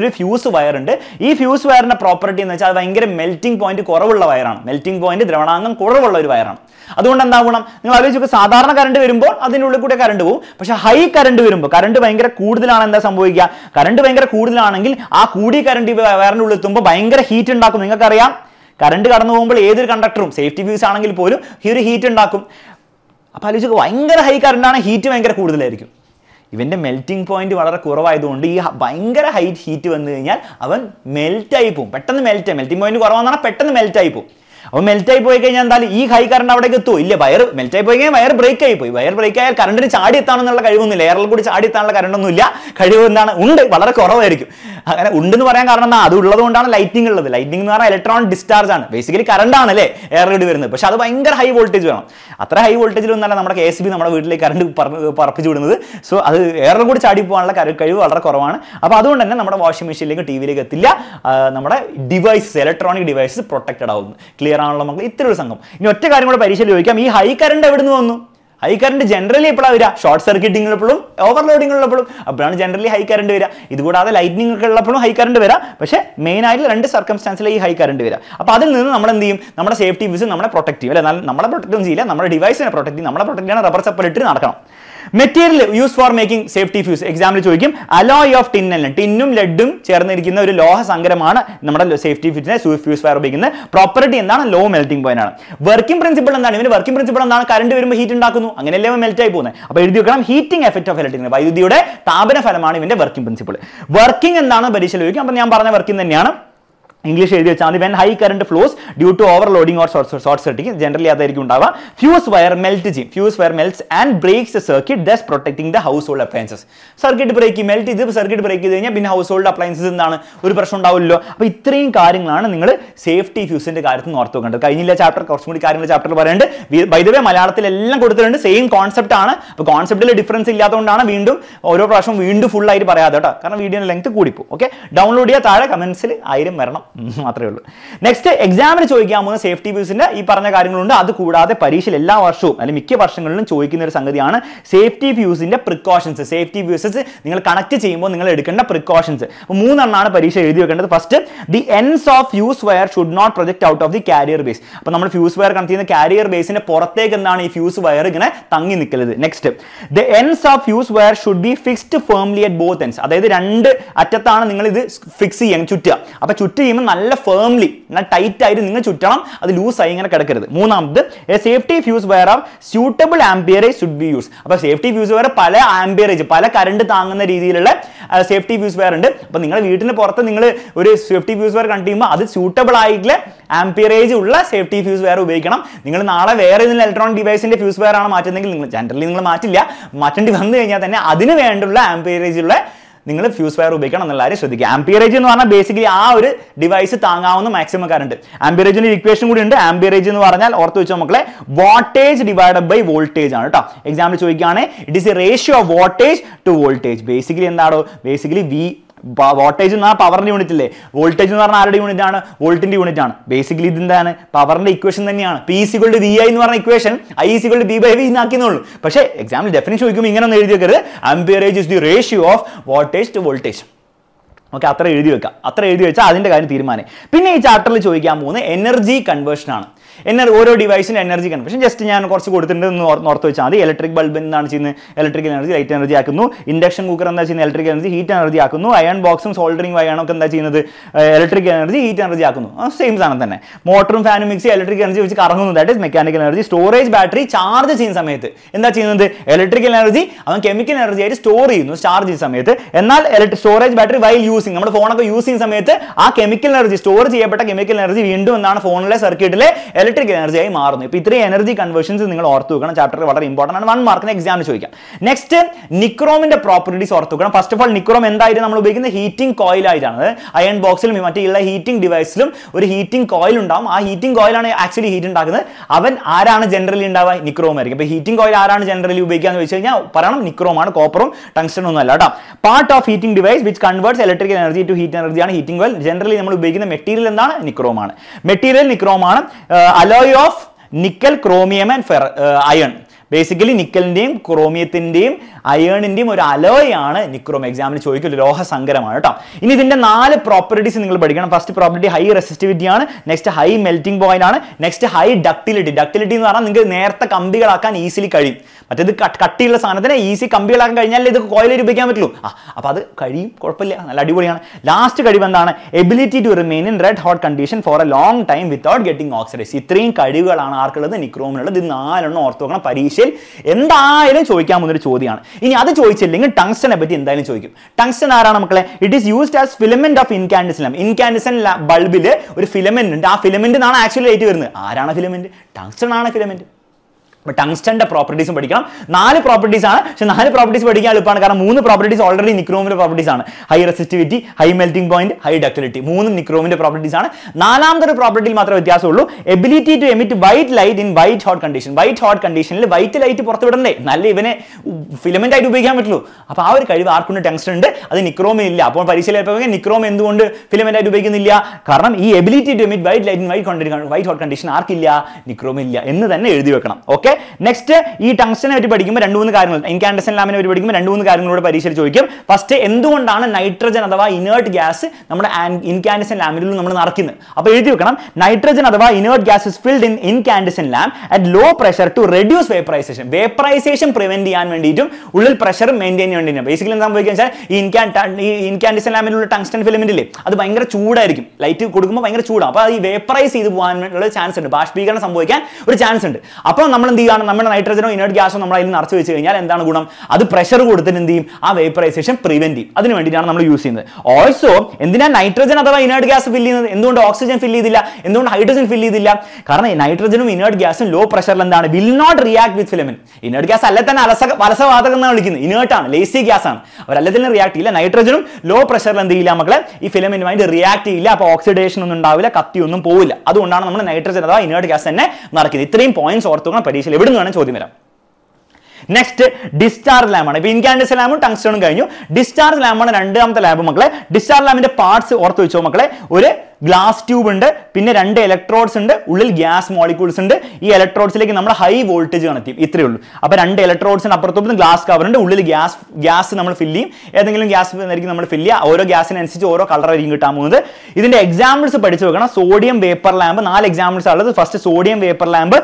ഒരു ഫ്യൂസ് വയർ ഉണ്ട് ഈ ഫ്യൂസ് വയറിൻ്റെ പ്രോപ്പർട്ടി എന്ന് വെച്ചാൽ അത് ഭയങ്കര മെൽറ്റിംഗ് പോയിന്റ് കുറവുള്ള വയറാണ് മെൽറ്റിംഗ് പോയിന്റ് ദ്രവണാംഗം കുറവുള്ള ഒരു വയറാണ് അതുകൊണ്ട് എന്താവണം നിങ്ങൾ ആലോചിച്ച് സാധാരണ കറണ്ട് വരുമ്പോൾ അതിനുള്ളിൽ കൂടെ കറണ്ട് പോകും പക്ഷേ ഹൈ കറണ്ട് വരുമ്പോൾ കറണ്ട് ഭയങ്കര കൂടുതലാണ് എന്താ സംഭവിക്കുക കറണ്ട് ഭയങ്കര കൂടുതലാണെങ്കിൽ ആ കൂടി കറണ്ട് വയറിൻ്റെ ഉള്ളിൽ എത്തുമ്പോൾ ഭയങ്കര ഹീറ്റ് ഉണ്ടാക്കും നിങ്ങൾക്കറിയാം കറണ്ട് കടന്നു പോകുമ്പോൾ ഏതൊരു കണ്ടക്ടറും സേഫ്റ്റി ഫ്യൂസ് ആണെങ്കിൽ പോലും ഈ ഒരു ഹീറ്റ് ഉണ്ടാക്കും അപ്പോൾ ആലോചിക്കുക ഭയങ്കര ഹൈ കറണ്ടാണ് ഹീറ്റ് ഭയങ്കര കൂടുതലായിരിക്കും ഇവൻ്റെ മെൽറ്റിംഗ് പോയിന്റ് വളരെ കുറവായതുകൊണ്ട് ഈ ഭയങ്കര ഹൈറ്റ് ഹീറ്റ് വന്നു കഴിഞ്ഞാൽ അവൻ മെൽറ്റായി പോകും പെട്ടെന്ന് മെൽറ്റ് മെൽറ്റിംഗ് പോയിന്റ് കുറവാണെന്ന് പറഞ്ഞാൽ പെട്ടെന്ന് മെൽറ്റായി പോകും അപ്പോൾ മെൽറ്റായി പോയി കഴിഞ്ഞാൽ എന്തായാലും ഈ ഹൈ കറണ്ട് അവിടേക്ക് എത്തുമോ ഇല്ല വയർ മെൽറ്റായി പോയി കഴിഞ്ഞാൽ വയർ ബ്രേക്ക് ആയി പോയി വയർ ബ്രേക്ക് ആയാൽ കറണ്ടിന് ചാടി എത്താണെന്നുള്ള കഴിവൊന്നുമില്ല എയറിൽ കൂടി ചാടി എത്താനുള്ള കറണ്ടൊന്നുമില്ല കഴിവ് എന്താണ് ഉണ്ട് വളരെ കുറവായിരിക്കും അങ്ങനെ ഉണ്ടെന്ന് പറയാൻ കാരണം എന്താ അത് ഉള്ളതുകൊണ്ടാണ് ലൈറ്റിംഗ് ഉള്ളത് ലൈറ്റിംഗ് എന്ന് പറഞ്ഞാൽ ഇലക്ട്രോൺ ഡിസ്ചാർജ് ആണ് ബേസിക്കലി കറണ്ട് ആണ് അല്ലേ എയറിലൂടെ വരുന്നത് പക്ഷെ അത് ഭയങ്കര ഹൈ വോൾട്ടേജ് വേണം അത്ര ഹൈ വോൾട്ടേജിൽ ഒന്നല്ല നമ്മുടെ കെ എസ് ബി നമ്മുടെ വീട്ടിലേക്ക് കറണ്ട് പറപ്പിച്ചു വിടുന്നത് സോ അത് എയറിൽ കൂടി ചാടി പോകാനുള്ള കഴിവ് വളരെ കുറവാണ് അപ്പോൾ അതുകൊണ്ട് തന്നെ നമ്മുടെ വാഷിംഗ് മെഷീനിലേക്ക് ടി വിയിലേക്ക് എത്തില്ല നമ്മുടെ ഡിവൈസസ് ഇലക്ട്രോണിക് ഡിവൈസസ് പ്രൊട്ടക്റ്റഡ് ആവുന്നു ക്ലിയർ കയറാനുള്ള മക്കൾ ഇത്ര ഒരു സംഘം ഇനി ഒറ്റ കാര്യം കൂടെ പരീക്ഷയിൽ ചോദിക്കാം ഈ ഹൈ കറണ്ട് എവിടെ നിന്ന് വന്നു ഹൈ കറണ്ട് ജനറലി എപ്പോഴാണ് വരിക ഷോർട്ട് സർക്യൂട്ടിംഗ് ഉള്ളപ്പോഴും ഓവർലോഡിംഗ് ഉള്ളപ്പോഴും അപ്പോഴാണ് ജനറലി ഹൈ കറണ്ട് വരിക ഇതുകൂടാതെ ലൈറ്റിംഗ് ഒക്കെ ഉള്ളപ്പോഴും ഹൈ കറണ്ട് വരാം പക്ഷേ മെയിൻ ആയിട്ട് രണ്ട് സർക്കംസ്റ്റാൻസിൽ ഈ ഹൈ കറണ്ട് വരിക അപ്പോൾ അതിൽ നിന്ന് നമ്മൾ എന്ത് ചെയ്യും നമ്മുടെ സേഫ്റ്റി വിസ് നമ്മുടെ പ്രൊട്ടക്റ്റീവ് ചെയ്യും അല്ലെ നമ്മളെ പ്രൊട്ടക്റ്റും ചെയ്യില്ല നമ്മുടെ ഡിവൈസിനെ പ്രൊട്ടക്റ്റ് ചെയ്യും നമ്മളെ പ്രൊട്ടക്റ്റ് ചെയ്യാൻ റബ്ബർ ചപ്പലിട്ട് നടക്കണം material use for making safety fuse example ചോദിക്കും അലോയ് ഓഫ് ടിൻ അല്ല ടിന്നും ലെഡും ചേർന്നിരിക്കുന്ന ഒരു ലോഹ സങ്കരമാണ് നമ്മുടെ സേഫ്റ്റി ഫ്യൂസിനെ ഫ്യൂസ് ഫയർ ഉപയോഗിക്കുന്നത് പ്രോപ്പർട്ടി എന്താണ് ലോ മെൽറ്റിംഗ് പോയിന്റ് ആണ് വർക്കിംഗ് പ്രിൻസിപ്പിൾ എന്താണ് ഇവന് വർക്കിംഗ് പ്രിൻസിപ്പിൾ എന്താണ് കറണ്ട് വരുമ്പോൾ ഹീറ്റ് ഉണ്ടാക്കുന്നു അങ്ങനെയല്ലേ മെൽറ്റ് ആയി പോകുന്നത് അപ്പോൾ എഴുതി വെക്കണം ഹീറ്റിംഗ് എഫക്റ്റ് ഓഫ് ഇലക്ട്രിക് വൈദ്യുതിയുടെ താപന ഫലമാണ് ഇവന്റെ വർക്കിംഗ് പ്രിൻസിപ്പിൾ വർക്കിംഗ് എന്താണ് പരീക്ഷയിൽ ചോദിക്കും അപ്പോൾ ഞാൻ പറഞ്ഞ വർക്കിംഗ് തന്നെയാണ് ഇംഗ്ലീഷ് എഴുതി വെച്ചാൽ മതി when high current flows due to overloading or short circuiting generally അതായിരിക്കും ഉണ്ടാവുക ഫ്യൂസ് വയർ മെൽറ്റ് ചെയ്യും fuse wire melts and breaks circuit thus protecting the household appliances circuit break melt ചെയ്ത് circuit break ചെയ്ത് കഴിഞ്ഞാൽ പിന്നെ house household appliances എന്താണ് ഒരു പ്രശ്നം ഉണ്ടാവില്ലല്ലോ അപ്പോൾ ഇത്രയും കാര്യങ്ങളാണ് നിങ്ങൾ സേഫ്റ്റി ഫ്യൂസിൻ്റെ കാര്യത്തിൽ ഓർത്ത് വെക്കേണ്ടത് കഴിഞ്ഞില്ല ചാപ്റ്റർ കുറച്ചും കൂടി കാര്യങ്ങൾ ചാപ്റ്റർ പറയുന്നുണ്ട് വൈദ്യവേ മലയാളത്തിലെല്ലാം കൊടുത്തിട്ടുണ്ട് സെയിം കോൺസെപ്റ്റ് ആണ് അപ്പോൾ കോൺസെപ്റ്റിൽ ഡിഫറൻസ് ഇല്ലാത്തതുകൊണ്ടാണ് വീണ്ടും ഓരോ പ്രാവശ്യം വീണ്ടും ഫുൾ ആയിട്ട് പറയാതെ കേട്ടോ കാരണം വീഡിയോ ലെങ്ത് കൂടിപ്പോ ഓക്കെ ഡൗൺലോഡ് ചെയ്യുക താഴെ കമൻസിൽ ആയിരം വരണം മാത്രമേ ഉള്ളൂ നെക്സ്റ്റ് എക്സാമിന് ചോദിക്കാൻ പോകുന്ന സേഫ്റ്റി വ്യൂസിന്റെ ഈ പറഞ്ഞ കാര്യങ്ങളുണ്ട് അത് കൂടാതെ പരീക്ഷയിൽ എല്ലാ വർഷവും അല്ലെങ്കിൽ മിക്ക വർഷങ്ങളിലും ചോദിക്കുന്ന ഒരു സംഗതിയാണ് സേഫ്റ്റി വ്യൂസിന്റെ പ്രിക്കോഷൻസ് സേഫ്റ്റി വ്യൂസസ് നിങ്ങൾ കണക്ട് ചെയ്യുമ്പോൾ നിങ്ങൾ എടുക്കേണ്ട പ്രിക്കോഷൻസ് മൂന്നെണ്ണമാണ് പരീക്ഷ എഴുതി വെക്കേണ്ടത് first the ends of fuse wire should not project out of the carrier base അപ്പോൾ നമ്മൾ ഫ്യൂസ് വയർ കണക്ട് ചെയ്യുന്ന കാരിയർ ബേസിന്റെ പുറത്തേക്ക് എന്താണ് ഈ ഫ്യൂസ് വയർ ഇങ്ങനെ തങ്ങി നിൽക്കരുത് next the ends of fuse wire should be fixed firmly at both ends അതായത് രണ്ട് അറ്റത്താണ് നിങ്ങൾ ഇത് ഫിക്സ് ചെയ്യാൻ ചുറ്റുക അപ്പോൾ ചുറ്റ് ചെയ്യുമ്പോൾ നിങ്ങൾ നല്ല ഫേംലി നല്ല ടൈറ്റ് ആയിട്ട് നിങ്ങൾ ചുറ്റണം അത് ലൂസായി ഇങ്ങനെ കിടക്കരുത് മൂന്നാമത് safety fuse wire are suitable amperage should be use അപ്പോൾ സേഫ്റ്റി ഫ്യൂസ് വയർ പല ആംബിയറേജ് പല കറണ്ട് താങ്ങുന്ന രീതിയിലുള്ള സേഫ്റ്റി ഫ്യൂസ് വെയർ ഉണ്ട് അപ്പോൾ നിങ്ങളുടെ വീട്ടിന് പുറത്ത് നിങ്ങൾ ഒരു സേഫ്റ്റി ഫ്യൂസ് വെയർ ചെയ്യുമ്പോൾ അത് സ്യൂട്ടബിൾ ആയിട്ടുള്ള ആംപിയറേജ് ഉള്ള സേഫ്റ്റി ഫ്യൂസ് വെയർ ഉപയോഗിക്കണം നിങ്ങൾ നാളെ വേറെ ഏതെങ്കിലും ഇലക്ട്രോണിക് ഡിവൈസിന്റെ ഫ്യൂസ് വെയർ ആണ് മാറ്റുന്നതെങ്കിൽ നിങ്ങൾ ജനറലി നിങ്ങൾ മാറ്റില്ല മാറ്റേണ്ടി വന്നു കഴിഞ്ഞാൽ തന്നെ അതിന് വേണ്ടുള്ള ഉള്ള നിങ്ങൾ ഫ്യൂസ് വയർ ഉപയോഗിക്കണം എന്നുള്ള കാര്യം ശ്രദ്ധിക്കുക ആംപിയറേജ് എന്ന് പറഞ്ഞാൽ ബേസിക്കലി ആ ഒരു ഡിവൈസ് താങ്ങാവുന്ന മാക്സിമം കറണ്ട് ആംപിയറേജിൻ്റെ ഇക്വേഷൻ കൂടി ഉണ്ട് ആംപിയറേജ് എന്ന് പറഞ്ഞാൽ ഓർത്ത് വെച്ചോ മക്കളെ വോൾട്ടേജ് ഡിവൈഡഡ് ബൈ വോൾട്ടേജ് ആണ് കേട്ടോ എക്സാമ്പിൾ ചോദിക്കുകയാണെങ്കിൽ it is a ratio of voltage to voltage basically എന്താണോ ബേസിക്കലി വി വോൾട്ടേജ് എന്ന് പറഞ്ഞാൽ പവറിൻ്റെ യൂണിറ്റ് അല്ലേ വോൾട്ടേജ് എന്ന് പറഞ്ഞാൽ ആരുടെ യൂണിറ്റ് ആണ് വോൾട്ടിൻ്റെ യൂണിറ്റ് ആണ് ബേസിക്കലി ഇതെന്താണ് പവറിൻ്റെ ഇക്വേഷൻ തന്നെയാണ് പി സികളുടെ വി ഐ എന്ന് പറഞ്ഞ ഇക്വേഷൻ ഐ സികളുടെ ബി ബൈ വി എന്നാക്കിയെന്നുള്ളൂ പക്ഷേ എക്സാമ്പിൾ ഡെഫിനേഷൻ ചോദിക്കുമ്പോൾ ഇങ്ങനെ ഒന്ന് എഴുതി വെക്കരുത് amperage is the ratio of voltage to voltage okay അത്ര എഴുതി വെക്കാം അത്ര എഴുതി വെച്ചാൽ അതിൻ്റെ കാര്യം തീരുമാനം പിന്നെ ഈ ചാപ്റ്ററിൽ ചോദിക്കാൻ പോകുന്നത് എനർജി കൺവേർഷൻ ആണ് എനർജി ഓരോ ഡിവൈസിന് എനർജി കൺവേഷൻ ജസ്റ്റ് ഞാൻ കുറച്ച് കൊടുത്തിട്ടുണ്ട് എന്ന് ഓർത്ത് വെച്ചാൽ മതി ഇലക്ട്രിക് ബൾബ് എന്താണ് ചെയ്യുന്നത് ഇലക്ട്രിക്കൽ എനർജി ലൈറ്റ് എനർജി ആക്കുന്നു ഇൻഡക്ഷൻ കുക്കർ എന്താ ചെയ്യുന്നത് ഇലക്ട്രിക് എനർജി ഹീറ്റ് എനർജി ആക്കുന്നു അയൺ ബോക്സും സോൾഡറിംഗ് ഒക്കെ എന്താ ചെയ്യുന്നത് ഇലക്ട്രിക് എനർജി ഹീറ്റ് എനർജി ആക്കുന്നു സെയിം സാധനം തന്നെ മോട്ടറും ഫാനും മിക്സി ഇലക്ട്രിക് എനർജി വെച്ച് കറങ്ങുന്നു that is mechanical energy storage battery charge ചെയ്യുന്ന സമയത്ത് എന്താ ചെയ്യുന്നത് ഇലക്ട്രിക്കൽ എനർജി അവൻ കെമിക്കൽ എനർജി ആയിട്ട് സ്റ്റോർ ചെയ്യുന്നു ചാർജ് ചെയ്യുന്ന സമയത്ത് എന്നാൽ സ്റ്റോറേജ് ബാറ്ററി വൈ യൂസിങ് നമ്മുടെ ഫോണൊക്കെ യൂസ് ചെയ്യുന്ന സമയത്ത് ആ കെമിക്കൽ എനർജി സ്റ്റോർ ചെയ്യപ്പെട്ട കെമിക്കൽ എനർജി വീണ്ടും എന്താണ് ഫോണിലെ സർക്യൂട്ടിലെ ഇലക്ട്രിക് എനർജിയായി മാറുന്നു ഇപ്പൊ ഇത്രയും എനർജി കൺവേർഷൻസ് നിങ്ങൾ ഓർത്തു വെക്കണം ചാപ്റ്റർ വളരെ ഇമ്പോർട്ടൻ്റ് ആണ് വൺ മാർക്കിന് എക്സാമിന് ചോദിക്കാം നെക്സ്റ്റ് നിക്രോമിന്റെ പ്രോപ്പർട്ടീസ് ഓർത്തു വെക്കണം ഫസ്റ്റ് ഓഫ് ഓൾ നിക്രോം എന്തായിരുന്നു നമ്മൾ ഉപയോഗിക്കുന്ന ഹീറ്റിംഗ് കോയിലായിട്ടാണ് അയൺ ബോക്സിലും മറ്റുള്ള ഹീറ്റിംഗ് ഡിവൈസിലും ഒരു ഹീറ്റിംഗ് കോയിൽ ഉണ്ടാവും ആ ഹീറ്റിംഗ് കോയിലാണ് ആക്ച്വലി ഹീറ്റ് ഉണ്ടാക്കുന്നത് അവൻ ആരാണ് ജനറലി ഉണ്ടാവുക നിക്രോം ആയിരിക്കും അപ്പൊ ഹീറ്റിംഗ് കോയിൽ ആരാണ് ജനറലി ഉപയോഗിക്കുക എന്ന് വെച്ച് കഴിഞ്ഞാൽ പറയണം നിക്രോമാണ് കോപ്പറും ടങ്സ്റ്റൺ ഒന്നും അല്ല കേട്ടോ part of heating device which converts electrical energy to heat എനർജിയാണ് ഹീറ്റിംഗ് കോയിൽ ജനറലി നമ്മൾ ഉപയോഗിക്കുന്ന മെറ്റീരിയൽ എന്താണ് നിക്രോമാണ് മെറ്റീരിയൽ നിക്രോമാണ് alloy of nickel chromium and ഫെർ അയൺ ബേസിക്കലി നിക്കലിൻ്റെയും ക്രോമിയത്തിൻ്റെയും അയേണിൻ്റെയും ഒരു അലോയാണ് നിക്രോം എക്സാമിന് ചോദിക്കുന്നത് ലോഹസങ്കരമാണ് കേട്ടോ ഇനി ഇതിൻ്റെ നാല് പ്രോപ്പർട്ടീസ് നിങ്ങൾ പഠിക്കണം ഫസ്റ്റ് പ്രോപ്പർട്ടി ഹൈ റെസിസ്റ്റിവിറ്റി ആണ് നെക്സ്റ്റ് ഹൈ മെൽറ്റിംഗ് പോയിന്റ് ആണ് നെക്സ്റ്റ് ഹൈ ഡക്ടിലിറ്റി ഡക്ടിലിറ്റി എന്ന് പറഞ്ഞാൽ നിങ്ങൾക്ക് നേരത്തെ കമ്പികളാക്കാൻ ഈസിലി കഴിയും മറ്റേത് കട്ടിയുള്ള സാധനത്തിന് ഈസി കമ്പികളാക്കാൻ കഴിഞ്ഞാൽ ഇത് കോയിലിൽ രൂപിക്കാൻ പറ്റുള്ളൂ ആ അപ്പോൾ അത് കഴിയും കുഴപ്പമില്ല നല്ല അടിപൊളിയാണ് ലാസ്റ്റ് കഴിവ് എന്താണ് ability to remain in red hot condition for a long time without getting oxidise ഇത്രയും കഴിവുകളാണ് ആർക്കുള്ളത് നിക്രോമിനുള്ളത് ഇത് നാലെണ്ണം ഓർത്തു നോക്കണം പരീക്ഷയിൽ എന്തായാലും ചോദിക്കാൻ പോകുന്നൊരു ചോദ്യമാണ് ഇനി അത് ചോദിച്ചില്ലെങ്കിൽ ടങ്സ്റ്റനെ പറ്റി എന്തായാലും ചോദിക്കും ടങ്സ്റ്റൻ ആരാണ് മക്കളെ it is used as filament of incandescent lamp incandescent ബൾബിൽ ഒരു ഫിലമെന്റ് ഉണ്ട് ആ ഫിലമെന്റ് എന്നാണ് ആക്ച്വലി റേറ്റ് വരുന്നത് ആരാണ് ഫിലമെന്റ് ടങ്സ്റ്റൺ ആണ് ഫിലമെന്റ് ടങ്സ്റ്റന്റെ പ്രോപ്പർട്ടീസും പഠിക്കണം നാല് പ്രോപ്പർട്ടീസ് ആണ് പക്ഷെ നാല് പ്രോപ്പർട്ടീസ് പഠിക്കാൻ എളുപ്പമാണ് കാരണം മൂന്ന് പ്രോപ്പർട്ടീസ് ഓൾറെഡി നിക്രോമിന്റെ പ്രോപ്പർട്ടീസ് ആണ് high resistivity high melting point high ductility മൂന്ന് നിക്രോമിന്റെ പ്രോപ്പർട്ടീസ് ആണ് നാലാമത്തെ ഒരു പ്രോപ്പർട്ടിയിൽ മാത്രമേ വ്യത്യാസമുള്ളൂ ability to emit white light in white hot condition white hot കണ്ടീഷനിൽ വൈറ്റ് ലൈറ്റ് പുറത്ത് വിടണ്ടേ നല്ല ഇവനെ ഫിലമെന്റ് ആയിട്ട് ഉപയോഗിക്കാൻ പറ്റുള്ളൂ അപ്പൊ ആ ഒരു കഴിവ് ആർക്കുണ്ട് ടെങ്സ്റ്റൻ ഉണ്ട് അത് നിക്രോമിൽ ഇല്ല അപ്പോൾ പരീക്ഷയിൽ നിക്രോം എന്തുകൊണ്ട് ഫിലമെന്റ് ആയിട്ട് ഉപയോഗിക്കുന്നില്ല കാരണം ഈ ability to emit white light in white white hot condition ആർക്കില്ല നിക്രോമില്ല എന്ന് തന്നെ എഴുതി വെക്കണം ഓക്കെ നെക്സ്റ്റ് ഈ ടങ്സ്റ്റനെ പറ്റി പഠിക്കുമ്പോൾ രണ്ട് മൂന്ന് കാര്യങ്ങൾ എനിക്ക് ആൻഡസൺ ലാമിനെ പറ്റി പഠിക്കുമ്പോൾ രണ്ട് മൂന്ന് കാര്യങ്ങളോട് പരീക്ഷയിൽ ചോദിക്കും ഫസ്റ്റ് എന്തുകൊണ്ടാണ് നൈട്രജൻ അഥവാ ഇനേർട്ട് ഗ്യാസ് നമ്മുടെ ഇൻകാൻഡസൻ ലാമിനിൽ നമ്മൾ നടക്കുന്നത് അപ്പോൾ എഴുതി വെക്കണം നൈട്രജൻ അഥവാ inert gas is filled in incandescent lamp at low pressure to reduce vaporisation vaporisation prevent ചെയ്യാൻ വേണ്ടിയിട്ടും ഉള്ളിൽ പ്രഷർ മെയിൻറ്റെയിൻ ചെയ്യാൻ വേണ്ടിയിട്ടും ബേസിക്കലി എന്താ സംഭവിക്കുക വെച്ചാൽ ഈ ഇൻകാൻ ഈ ഇൻകാൻഡസൻ ലാമിലുള്ള ടങ്സ്റ്റൺ ഫിലമെന്റില്ലേ അത് ഭയങ്കര ചൂടായിരിക്കും ലൈറ്റ് കൊടുക്കുമ്പോൾ ഭയങ്കര ചൂടാണ് അപ്പോൾ അത് ഈ വേപ്പറൈസ് ചെയ്ത് പോകാനുള്ള ചാൻസ് ഉണ്ട് ബാഷ്പീകരണം സംഭവിക്കാൻ ഒരു ചാൻസ് ഉണ്ട് അപ്പോൾ നമ്മൾ എന്ത് എന്ത് ചെയ്യുകയാണ് നമ്മുടെ നൈട്രജനോ ഇനേർട്ട് ഗ്യാസോ നമ്മൾ അതിൽ നിറച്ച് വെച്ച് കഴിഞ്ഞാൽ എന്താണ് ഗുണം അത് പ്രഷർ കൊടുത്തിട്ട് എന്ത് ചെയ്യും ആ വേപ്പറൈസേഷൻ പ്രിവെന്റ് ചെയ്യും അതിന് വേണ്ടിയിട്ടാണ് നമ്മൾ യൂസ് ചെയ്യുന്നത് ഓൾസോ എന്തിനാ നൈട്രജൻ അഥവാ ഇനേർട്ട് ഗ്യാസ് ഫില്ല് ചെയ്യുന്നത് എന്തുകൊണ്ട് ഓക്സിജൻ ഫില്ല് ചെയ്തില്ല എന്തുകൊണ്ട് ഹൈഡ്രജൻ ഫില്ല് ചെയ്തില്ല കാരണം നൈട്രജനും ഇനേർട്ട് ഗ്യാസും ലോ പ്രഷറിൽ എന്താണ് will not react with filament inert gas അല്ല തന്നെ അലസ വലസവാതകം എന്നാണ് വിളിക്കുന്നത് ഇനേർട്ടാണ് ലേസി ഗ്യാസ് ആണ് അവരല്ല തന്നെ റിയാക്ട് ചെയ്യില്ല നൈട്രജനും ലോ പ്രഷറിൽ എന്ത് ചെയ്യില്ല മക്കളെ ഈ ഫിലമെന്റുമായിട്ട് റിയാക്ട് ചെയ്യില്ല അപ്പോൾ ഓക്സിഡേഷൻ ഒന്നും ഉണ്ടാവില്ല കത്തിയൊന്നും പോവില്ല അതുകൊണ്ടാണ് നമ്മൾ നൈട്രജൻ അഥവാ ഇനേർട്ട് ഗ്യാസ് തന്നെ നടക്കുന്നത് ഇത്രയും പോയിന്റ്സ് ഓർത്തുകൊണ്ട് പരീക്ഷ പരീക്ഷയിൽ എവിടെ നിന്ന് വേണം ചോദ്യം വരാം നെക്സ്റ്റ് ഡിസ്ചാർജ് ലാബാണ് ഇപ്പൊ ഇൻകാൻഡസ് ലാബും ടങ്സ്റ്റോണും കഴിഞ്ഞു ഡിസ്ചാർജ് ലാബാണ് രണ്ടാമത്തെ ലാബ് മക്കളെ ഡിസ്ചാർജ് ലാബിന്റെ പാർട്സ് ഓർത്ത് വെച്ചോ മക്കളെ ഒരു ഗ്ലാസ് ട്യൂബ് ഉണ്ട് പിന്നെ രണ്ട് ഇലക്ട്രോഡ്സ് ഉണ്ട് ഉള്ളിൽ ഗ്യാസ് മോളിക്യൂൾസ് ഉണ്ട് ഈ ഇലക്ട്രോഡ്സിലേക്ക് നമ്മൾ ഹൈ വോൾട്ടേജ് കണക്ട് ചെയ്യും ഇത്രയേ ഉള്ളൂ അപ്പോൾ രണ്ട് ഇലക്ട്രോഡ്സിന് അപ്പുറത്തും ഗ്ലാസ് കവർ ഉണ്ട് ഉള്ളിൽ ഗ്യാസ് ഗ്യാസ് നമ്മൾ ഫില്ല് ചെയ്യും ഏതെങ്കിലും ഗ്യാസ് ആയിരിക്കും നമ്മൾ ഫില്ല് ചെയ്യുക ഓരോ ഗ്യാസിനനുസരിച്ച് ഓരോ കളർ ആയിരിക്കും കിട്ടാൻ പോകുന്നത് ഇതിന്റെ എക്സാമ്പിൾസ് പഠിച്ചു വെക്കണം സോഡിയം വേപ്പർ ലാമ്പ് നാല് എക്സാമ്പിൾസ് ഉള്ളത് first sodium vapour lamp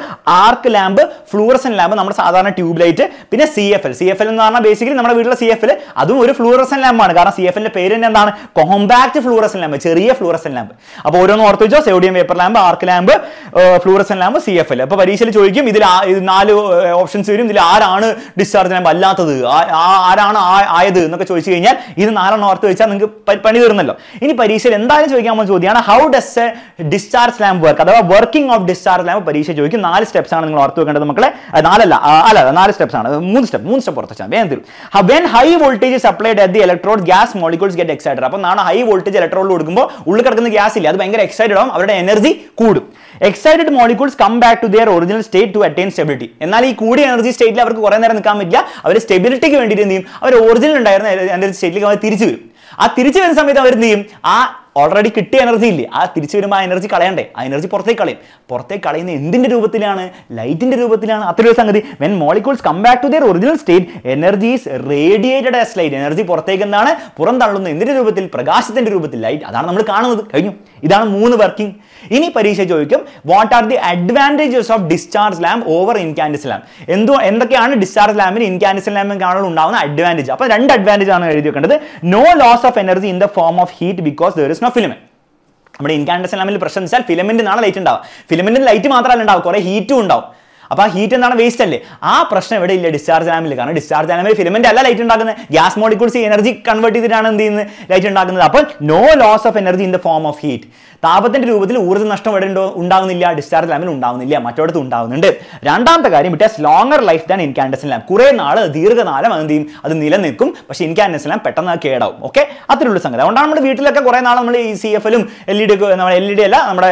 arc lamp fluorescent lamp നമ്മുടെ സാധാരണ ട്യൂബ് ലൈറ്റ് പിന്നെ C F L C F L എന്ന് പറഞ്ഞാൽ ബേസിക്കലി നമ്മുടെ വീട്ടിലെ സി എഫ് എൽ അതും ഒരു ഫ്ലൂറസൻ ലാമ്പാണ് കാരണം സി എല്ലിന്റെ പേര് തന്നെ എന്താണ് കോമ്പാക്ട് ഫ്ലൂറസൻ ലാമ്പ് ചെറിയ ഫ്ലൂറസൻ ലാമ്പ് അപ്പോൾ ഓരോന്ന് ഓർത്ത് വെച്ചോ sodium vapour lamp arc lamp fluorescent lamp C F L അപ്പോൾ പരീക്ഷയിൽ ചോദിക്കും ഇതിൽ നാല് ഓപ്ഷൻസ് വരും ഇതിൽ ആരാണ് ഡിസ്ചാർജ് ലാമ്പ് അല്ലാത്തത് ആരാണ് ആയത് എന്നൊക്കെ ചോദിച്ചു കഴിഞ്ഞാൽ ഇത് നാലെണ്ണം ഓർത്ത് വെച്ചാൽ നിങ്ങൾക്ക് പണി തീർന്നല്ലോ ഇനി പരീക്ഷയിൽ എന്തായാലും ചോദിക്കാൻ പോകുന്ന ചോദ്യമാണ് how does a discharge lamp work അഥവാ വർക്കിംഗ് ഓഫ് ഡിസ്ചാർജ് ലാമ്പ് പരീക്ഷ ചോദിക്കും നാല് സ്റ്റെപ്സ് ആണ് നിങ്ങൾ ഓർത്ത് വെക്കേണ്ടത് മക്കളെ നാലല്ല അല്ല നാല് സ്റ്റെപ്സ് ആണ് ആണ് മൂന്ന് സ്റ്റെപ്പ് മൂന്ന് സ്റ്റെപ്പ് ഉറച്ചാൽ വേഗം തീരും when high voltage supplied at the electrode gas molecules get excited അപ്പോൾ നാളെ ഹൈ വോൾട്ടേജ് ഇലക്ട്രോണിൽ കൊടുക്കുമ്പോൾ ഉള്ളിൽ കിടക്കുന്ന ഗ്യാസ് ഇല്ല അത് ഭയങ്കര എക്സൈറ്റഡ് ആവും അവരുടെ എനർജി കൂടും excited molecules come back to their original state to attain stability എന്നാൽ ഈ കൂടിയ എനർജി സ്റ്റേറ്റിൽ അവർക്ക് കുറേ നേരം നിൽക്കാൻ പറ്റില്ല അവർ സ്റ്റെബിലിറ്റിക്ക് വേണ്ടിയിട്ട് എന്ത് ചെയ്യും അവർ ഒറിജിനൽ ഉണ്ടായിരുന്ന എനർജി സ്റ്റേറ്റിലേക്ക് അവർ തിരിച്ചു വരും ആ തിരിച്ചു വരുന്ന സമയത്ത് അവർ എന്ത് ചെയ്യും ആ ഓൾറെഡി കിട്ടിയ എനർജി ഇല്ലേ ആ തിരിച്ചു വരുമ്പോൾ ആ എനർജി കളയണ്ടേ ആ എനർജി പുറത്തേക്ക് കളയും പുറത്തേക്ക് കളയുന്ന എന്തിൻ്റെ രൂപത്തിലാണ് ലൈറ്റിൻ്റെ രൂപത്തിലാണ് അത്രയൊരു സംഗതി when molecules come back to their original state energies radiated as light energy പുറത്തേക്ക് എന്താണ് തള്ളുന്ന എന്തിൻ്റെ രൂപത്തിൽ പ്രകാശത്തിൻ്റെ രൂപത്തിൽ ലൈറ്റ് അതാണ് നമ്മൾ കാണുന്നത് കഴിഞ്ഞു ഇതാണ് മൂന്ന് വർക്കിംഗ് ഇനി പരീക്ഷ ചോദിക്കും what are the advantages of discharge lamp over incandescent lamp എന്തോ എന്തൊക്കെയാണ് ഡിസ്ചാർജ് ലാമ്പിന് ഇൻകാൻഡിസ് ലാമ്പിന് കാണാൻ ഉണ്ടാകുന്ന അഡ്വാൻറ്റേജ് അപ്പോൾ രണ്ട് അഡ്വാൻറ്റേജ് ആണ് എഴുതി വെക്കേണ്ടത് no loss loss of energy in the form of heat because there is no filament നമ്മുടെ ഇൻകാൻഡസ് ലാമിൽ പ്രശ്നം വെച്ചാൽ ഫിലമെന്റിനാണ് ലൈറ്റ് ഉണ്ടാവുക ഫിലമെന്റിന് ലൈറ്റ് മാത്രമല്ല ഉണ്ടാവും കുറേ ഹീറ്റും ഉണ്ടാവും അപ്പോൾ ആ ഹീറ്റ് എന്താണ് വേസ്റ്റ് അല്ലേ ആ പ്രശ്നം ഇവിടെ ഇല്ല ഡിസ്ചാർജ് ഡാമിൽ കാരണം ഡിസ്ചാർജ് ഡാമിൽ ഫിലമെൻ്റ് അല്ല ലൈറ്റ് ഉണ്ടാക്കുന്നത് ഗ്യാസ് മോളിക്യൂൾസ് എനർജി കൺവേർട്ട് ചെയ്തിട്ടാണ് എന്ത് ചെയ്യുന്നത് ലൈറ്റ് ഉണ്ടാക്കുന്നത് അപ്പോൾ no loss of energy in the form of heat താപത്തിൻ്റെ രൂപത്തിൽ ഊർജ്ജ നഷ്ടം ഇവിടെ ഉണ്ടോ ഉണ്ടാകുന്നില്ല ഡിസ്ചാർജ് ലാമിൽ ഉണ്ടാകുന്നില്ല മറ്റോടത്ത് ഉണ്ടാകുന്നുണ്ട് രണ്ടാമത്തെ കാര്യം it has longer life than incandescent lamp കുറേ നാൾ ദീർഘകാലം അത് എന്ത് ചെയ്യും അത് നിലനിൽക്കും പക്ഷേ ഇൻകാൻഡസ് ലാം പെട്ടെന്ന് കേടാവും ഓക്കെ അത്രയുള്ള സംഗതി അതുകൊണ്ടാണ് നമ്മുടെ വീട്ടിലൊക്കെ കുറേ നാൾ നമ്മൾ ഈ സി എഫ് എല്ലും എൽ ഇ ഡി നമ്മുടെ എൽ ഇ ഡി അല്ല നമ്മുടെ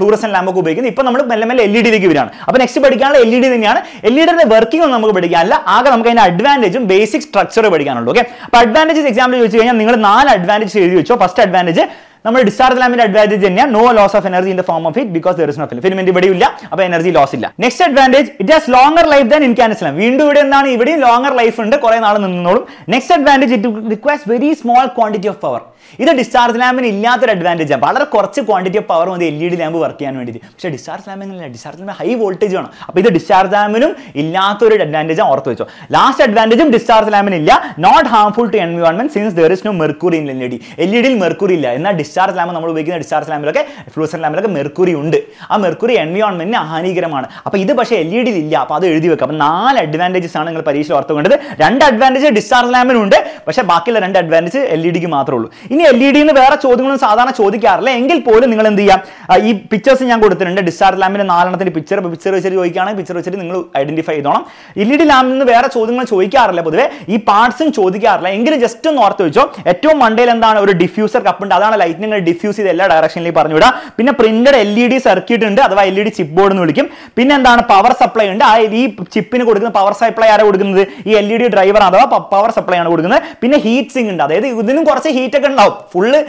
ഫ്ലൂറസൻ ലാമ്പൊക്കെ ഉപയോഗിക്കുന്നത് ഇപ്പം നമ്മൾ മെല്ലെ മെല്ലെ എൽ ഇ e ഡിയിലേക്ക് വരികയാണ് അപ്പോൾ നെക്സ്റ്റ് പഠിക്കാൻ പഠിക്കാനുള്ള എൽ ഇ ഡി തന്നെയാണ് എൽ ഇ ഡിയുടെ വർക്കിംഗ് ഒന്നും നമുക്ക് പഠിക്കാനില്ല ആകെ നമുക്ക് അതിന്റെ അഡ്വാൻറ്റേജും ബേസിക് സ്ട്രക്ചർ പഠിക്കാനുള്ളൂ ഓക്കെ അപ്പോൾ അഡ്വാൻറ്റേജ് എക്സാമ്പിൾ ചോദിച്ചു കഴിഞ്ഞാൽ നിങ്ങൾ നാല് അഡ്വാൻറ്റേജ് എഴുതി വെച്ചോ ഫസ്റ്റ് അഡ്വാൻറ്റേജ് നമ്മൾ ഡിസ്ചാർജ് ലാമ്പിന്റെ അഡ്വാൻറ്റേജ് തന്നെയാണ് no loss of energy in the form of heat because there is no film filament ഇല്ല അപ്പോൾ എനർജി ലോസ് ഇല്ല next advantage it has longer life than incandescent lamp വീണ്ടും ഇവിടെ എന്താണ് ഇവിടെയും ലോങ്ങർ ലൈഫ് ഉണ്ട് കുറേ നാൾ നിന്നോളും next advantage it requires very small quantity of power ഇത് ഡിസ്ചാർജ് ലാമ്പിന് ഇല്ലാത്തൊരു അഡ്വാൻറ്റേജ് ആണ് വളരെ കുറച്ച് ക്വാണ്ടിറ്റി ഓഫ് പവർ മതി L E D lamp work ചെയ്യാൻ വേണ്ടി പക്ഷേ ഡിസ്ചാർജ് ലാമ്പിനല്ല ഡിസ്ചാർജ് ലാമ്പ് ഹൈ വോൾട്ടേജ് വേണം അപ്പോൾ ഇത് ഡിസ്ചാർജ് ലാമ്പിനും ഇല്ലാത്തൊരു അഡ്വാൻറ്റേജ് ആണ് ഓർത്ത് വെച്ചോ ലാസ്റ്റ് അഡ്വാൻറ്റേജും ഡിസ്ചാർജ് ലാമ്പിന് ഇല്ല not harmful to environment since there is no mercury in L E D L E ഡിയിൽ മെർക്കൂറി ഇല്ല എന്നാൽ ഡിസ്ചാർജ് ലാമ്പ് നമ്മൾ ഉപയോഗിക്കുന്ന ഡിസ്ചാർജ് ലാമ്പിലൊക്കെ ഫ്ലൂസൻ ലാമ്പിലൊക്കെ മെർക്കുറി ഉണ്ട് ആ മെർക്കുറി എൻവിയോൺമെന്റിന് ഹാനികരമാണ് അപ്പോൾ ഇത് പക്ഷേ എൽ ഇ ഡിയിൽ ഇല്ല അപ്പോൾ അത് എഴുതി വെക്കാം അപ്പോൾ നാല് അഡ്വാൻറ്റേജസ് ആണ് നിങ്ങൾ പരീക്ഷയിൽ ഓർത്തുകൊണ്ടത് രണ്ട് അഡ്വാൻറ്റേജ് ഡിസ്ചാർജ് ലാമ്പിനുണ്ട് പക്ഷേ ബാക്കിയുള്ള രണ്ട് അഡ്വാൻറ്റേജ് എൽ ഇ e ഡിക്ക് മാത്രമേ ഉള്ളൂ ഇനി എൽ ഇ e ഡിന്ന് വേറെ ചോദ്യങ്ങളും സാധാരണ ചോദിക്കാറില്ല എങ്കിൽ പോലും നിങ്ങൾ എന്ത് ചെയ്യാം ഈ പിക്ചേഴ്സ് ഞാൻ കൊടുത്തിട്ടുണ്ട് ഡിസ്ചാർജ് ലാമ്പിൻ്റെ നാലെണ്ണത്തിൻ്റെ പിക്ചർ പിക്ചർ വെച്ചിട്ട് ചോദിക്കുകയാണെങ്കിൽ പിക്ചർ വെച്ചിട്ട് നിങ്ങൾ ഐഡന്റിഫൈ ചെയ്തോണം എൽ ഇ ഡി ലാമ്പിൽ നിന്ന് വേറെ ചോദ്യങ്ങൾ ചോദിക്കാറില്ല പൊതുവേ ഈ പാർട്സും ചോദിക്കാറില്ല എങ്കിലും ജസ്റ്റ് ഒന്ന് ഓർത്ത് വെച്ചോ ഏറ്റവും മണ്ടയിൽ എന്താണ് ഒരു ഡിഫ്യൂസർ കപ്പുണ്ട് അതാണ് ലൈറ്റിന് നിങ്ങൾ ഡിഫ്യൂസ് ചെയ്ത് എല്ലാ ഡയറക്ഷനിലേക്ക് പറഞ്ഞുവിടുക പിന്നെ printed L E e D circuit ഉണ്ട് അഥവാ L E D chip board എന്ന് വിളിക്കും പിന്നെ എന്താണ് പവർ സപ്ലൈ ഉണ്ട് ആ e ഈ ചിപ്പിന് കൊടുക്കുന്ന പവർ സപ്ലൈ ആരാണ് കൊടുക്കുന്നത് ഈ എൽ ഇ ഡി ഡ്രൈവർ അഥവാ പവർ സപ്ലൈ ആണ് കൊടുക്കുന്നത് പിന്നെ ഹീറ്റ് സിങ് ഉണ്ട് അതായത് ഇതിനും കുറച്ച് ഹീറ്റ് ഒക്കെ ഉണ്ടാവും ഫുള്ള്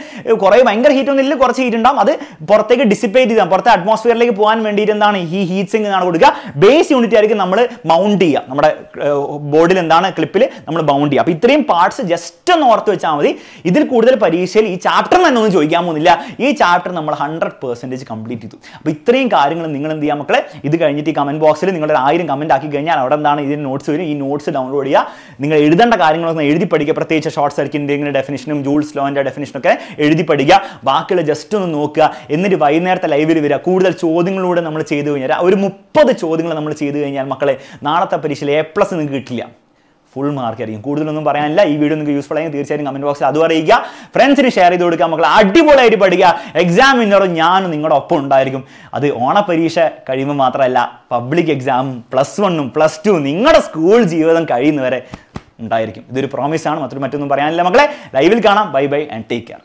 കുറേ ഭയങ്കര ഹീറ്റ് ഒന്നും ഇല്ല കുറച്ച് ഹീറ്റ് ഉണ്ടാവും അത് പുറത്തേക്ക് ഡിസിപ്പേറ്റ് ചെയ്താൽ പുറത്തെ അറ്റ്മോസ്ഫിയറിലേക്ക് പോകാൻ വേണ്ടിയിട്ട് എന്താണ് ഈ ഹീറ്റ് സിങ് ആണ് കൊടുക്കുക ബേസ് യൂണിറ്റ് ആയിരിക്കും നമ്മൾ മൗണ്ട് ചെയ്യുക നമ്മുടെ ബോർഡിൽ എന്താണ് ക്ലിപ്പിൽ നമ്മൾ മൗണ്ട് ചെയ്യുക അപ്പോൾ ഇത്രയും പാർട്സ് ജസ്റ്റ് ഒന്ന് ഓർത്ത് വെച്ചാൽ മതി ഇതിൽ കൂടുതൽ പരീക്ഷയിൽ ഈ ചാപ്റ്റർ തന്നെ ഒന്ന് ചോദിക്കും ചോദിക്കാൻ പോകുന്നില്ല ഈ ചാപ്റ്റർ നമ്മൾ ഹൺഡ്രഡ് പെർസെൻറ്റേജ് കംപ്ലീറ്റ് ചെയ്തു അപ്പോൾ ഇത്രയും കാര്യങ്ങൾ നിങ്ങൾ എന്ത് ചെയ്യുക മക്കളെ ഇത് കഴിഞ്ഞിട്ട് ഈ കമൻറ്റ് ബോക്സിൽ നിങ്ങളുടെ ആയിരം കമൻറ്റ് ആക്കി കഴിഞ്ഞാൽ അവിടെ എന്താണ് ഇതിന് നോട്ട്സ് വരും ഈ നോട്ട്സ് ഡൗൺലോഡ് ചെയ്യുക നിങ്ങൾ എഴുതേണ്ട കാര്യങ്ങളൊന്നും എഴുതി പഠിക്കുക പ്രത്യേകിച്ച് ഷോർട്ട് സർക്കിറ്റിൻ്റെ ഡെഫിനിഷനും ജൂൾസ് ലോൻ്റെ ഡെഫിനിഷനൊക്കെ എഴുതി പഠിക്കുക ബാക്കിയുള്ള ജസ്റ്റ് ഒന്ന് നോക്കുക എന്നിട്ട് വൈകുന്നേരത്തെ ലൈവിൽ വരിക കൂടുതൽ ചോദ്യങ്ങളിലൂടെ നമ്മൾ ചെയ്തു കഴിഞ്ഞാൽ ഒരു മുപ്പത് ചോദ്യങ്ങൾ നമ്മൾ ചെയ്തു കഴിഞ്ഞാൽ മക്കളെ നാളത്തെ പരീക്ഷയിൽ എ പ്ലസ് നിങ്ങൾക്ക് കിട്ടില്ല ഫുൾ മാർക്ക് ആയിരിക്കും കൂടുതലൊന്നും പറയാനില്ല ഈ വീഡിയോ നിങ്ങൾക്ക് യൂസ്ഫുൾ ആയെങ്കിൽ തീർച്ചയായും കമന്റ് ബോക്സിൽ അതും അറിയിക്കുക ഫ്രണ്ട്സിന് ഷെയർ ചെയ്ത് കൊടുക്കുക മക്കൾ അടിപൊളിയായിട്ട് പഠിക്കുക എക്സാം വിന്നർ ഞാൻ നിങ്ങളുടെ ഒപ്പം ഉണ്ടായിരിക്കും അത് ഓണപരീക്ഷ കഴിയുമ്പോൾ മാത്രമല്ല പബ്ലിക് എക്സാം പ്ലസ് വണ്ണും പ്ലസ് ടു നിങ്ങളുടെ സ്കൂൾ ജീവിതം കഴിയുന്നവരെ ഉണ്ടായിരിക്കും ഇതൊരു പ്രോമിസാണ് മറ്റൊരു മറ്റൊന്നും പറയാനില്ല മക്കളെ ലൈവിൽ കാണാം bye bye and take care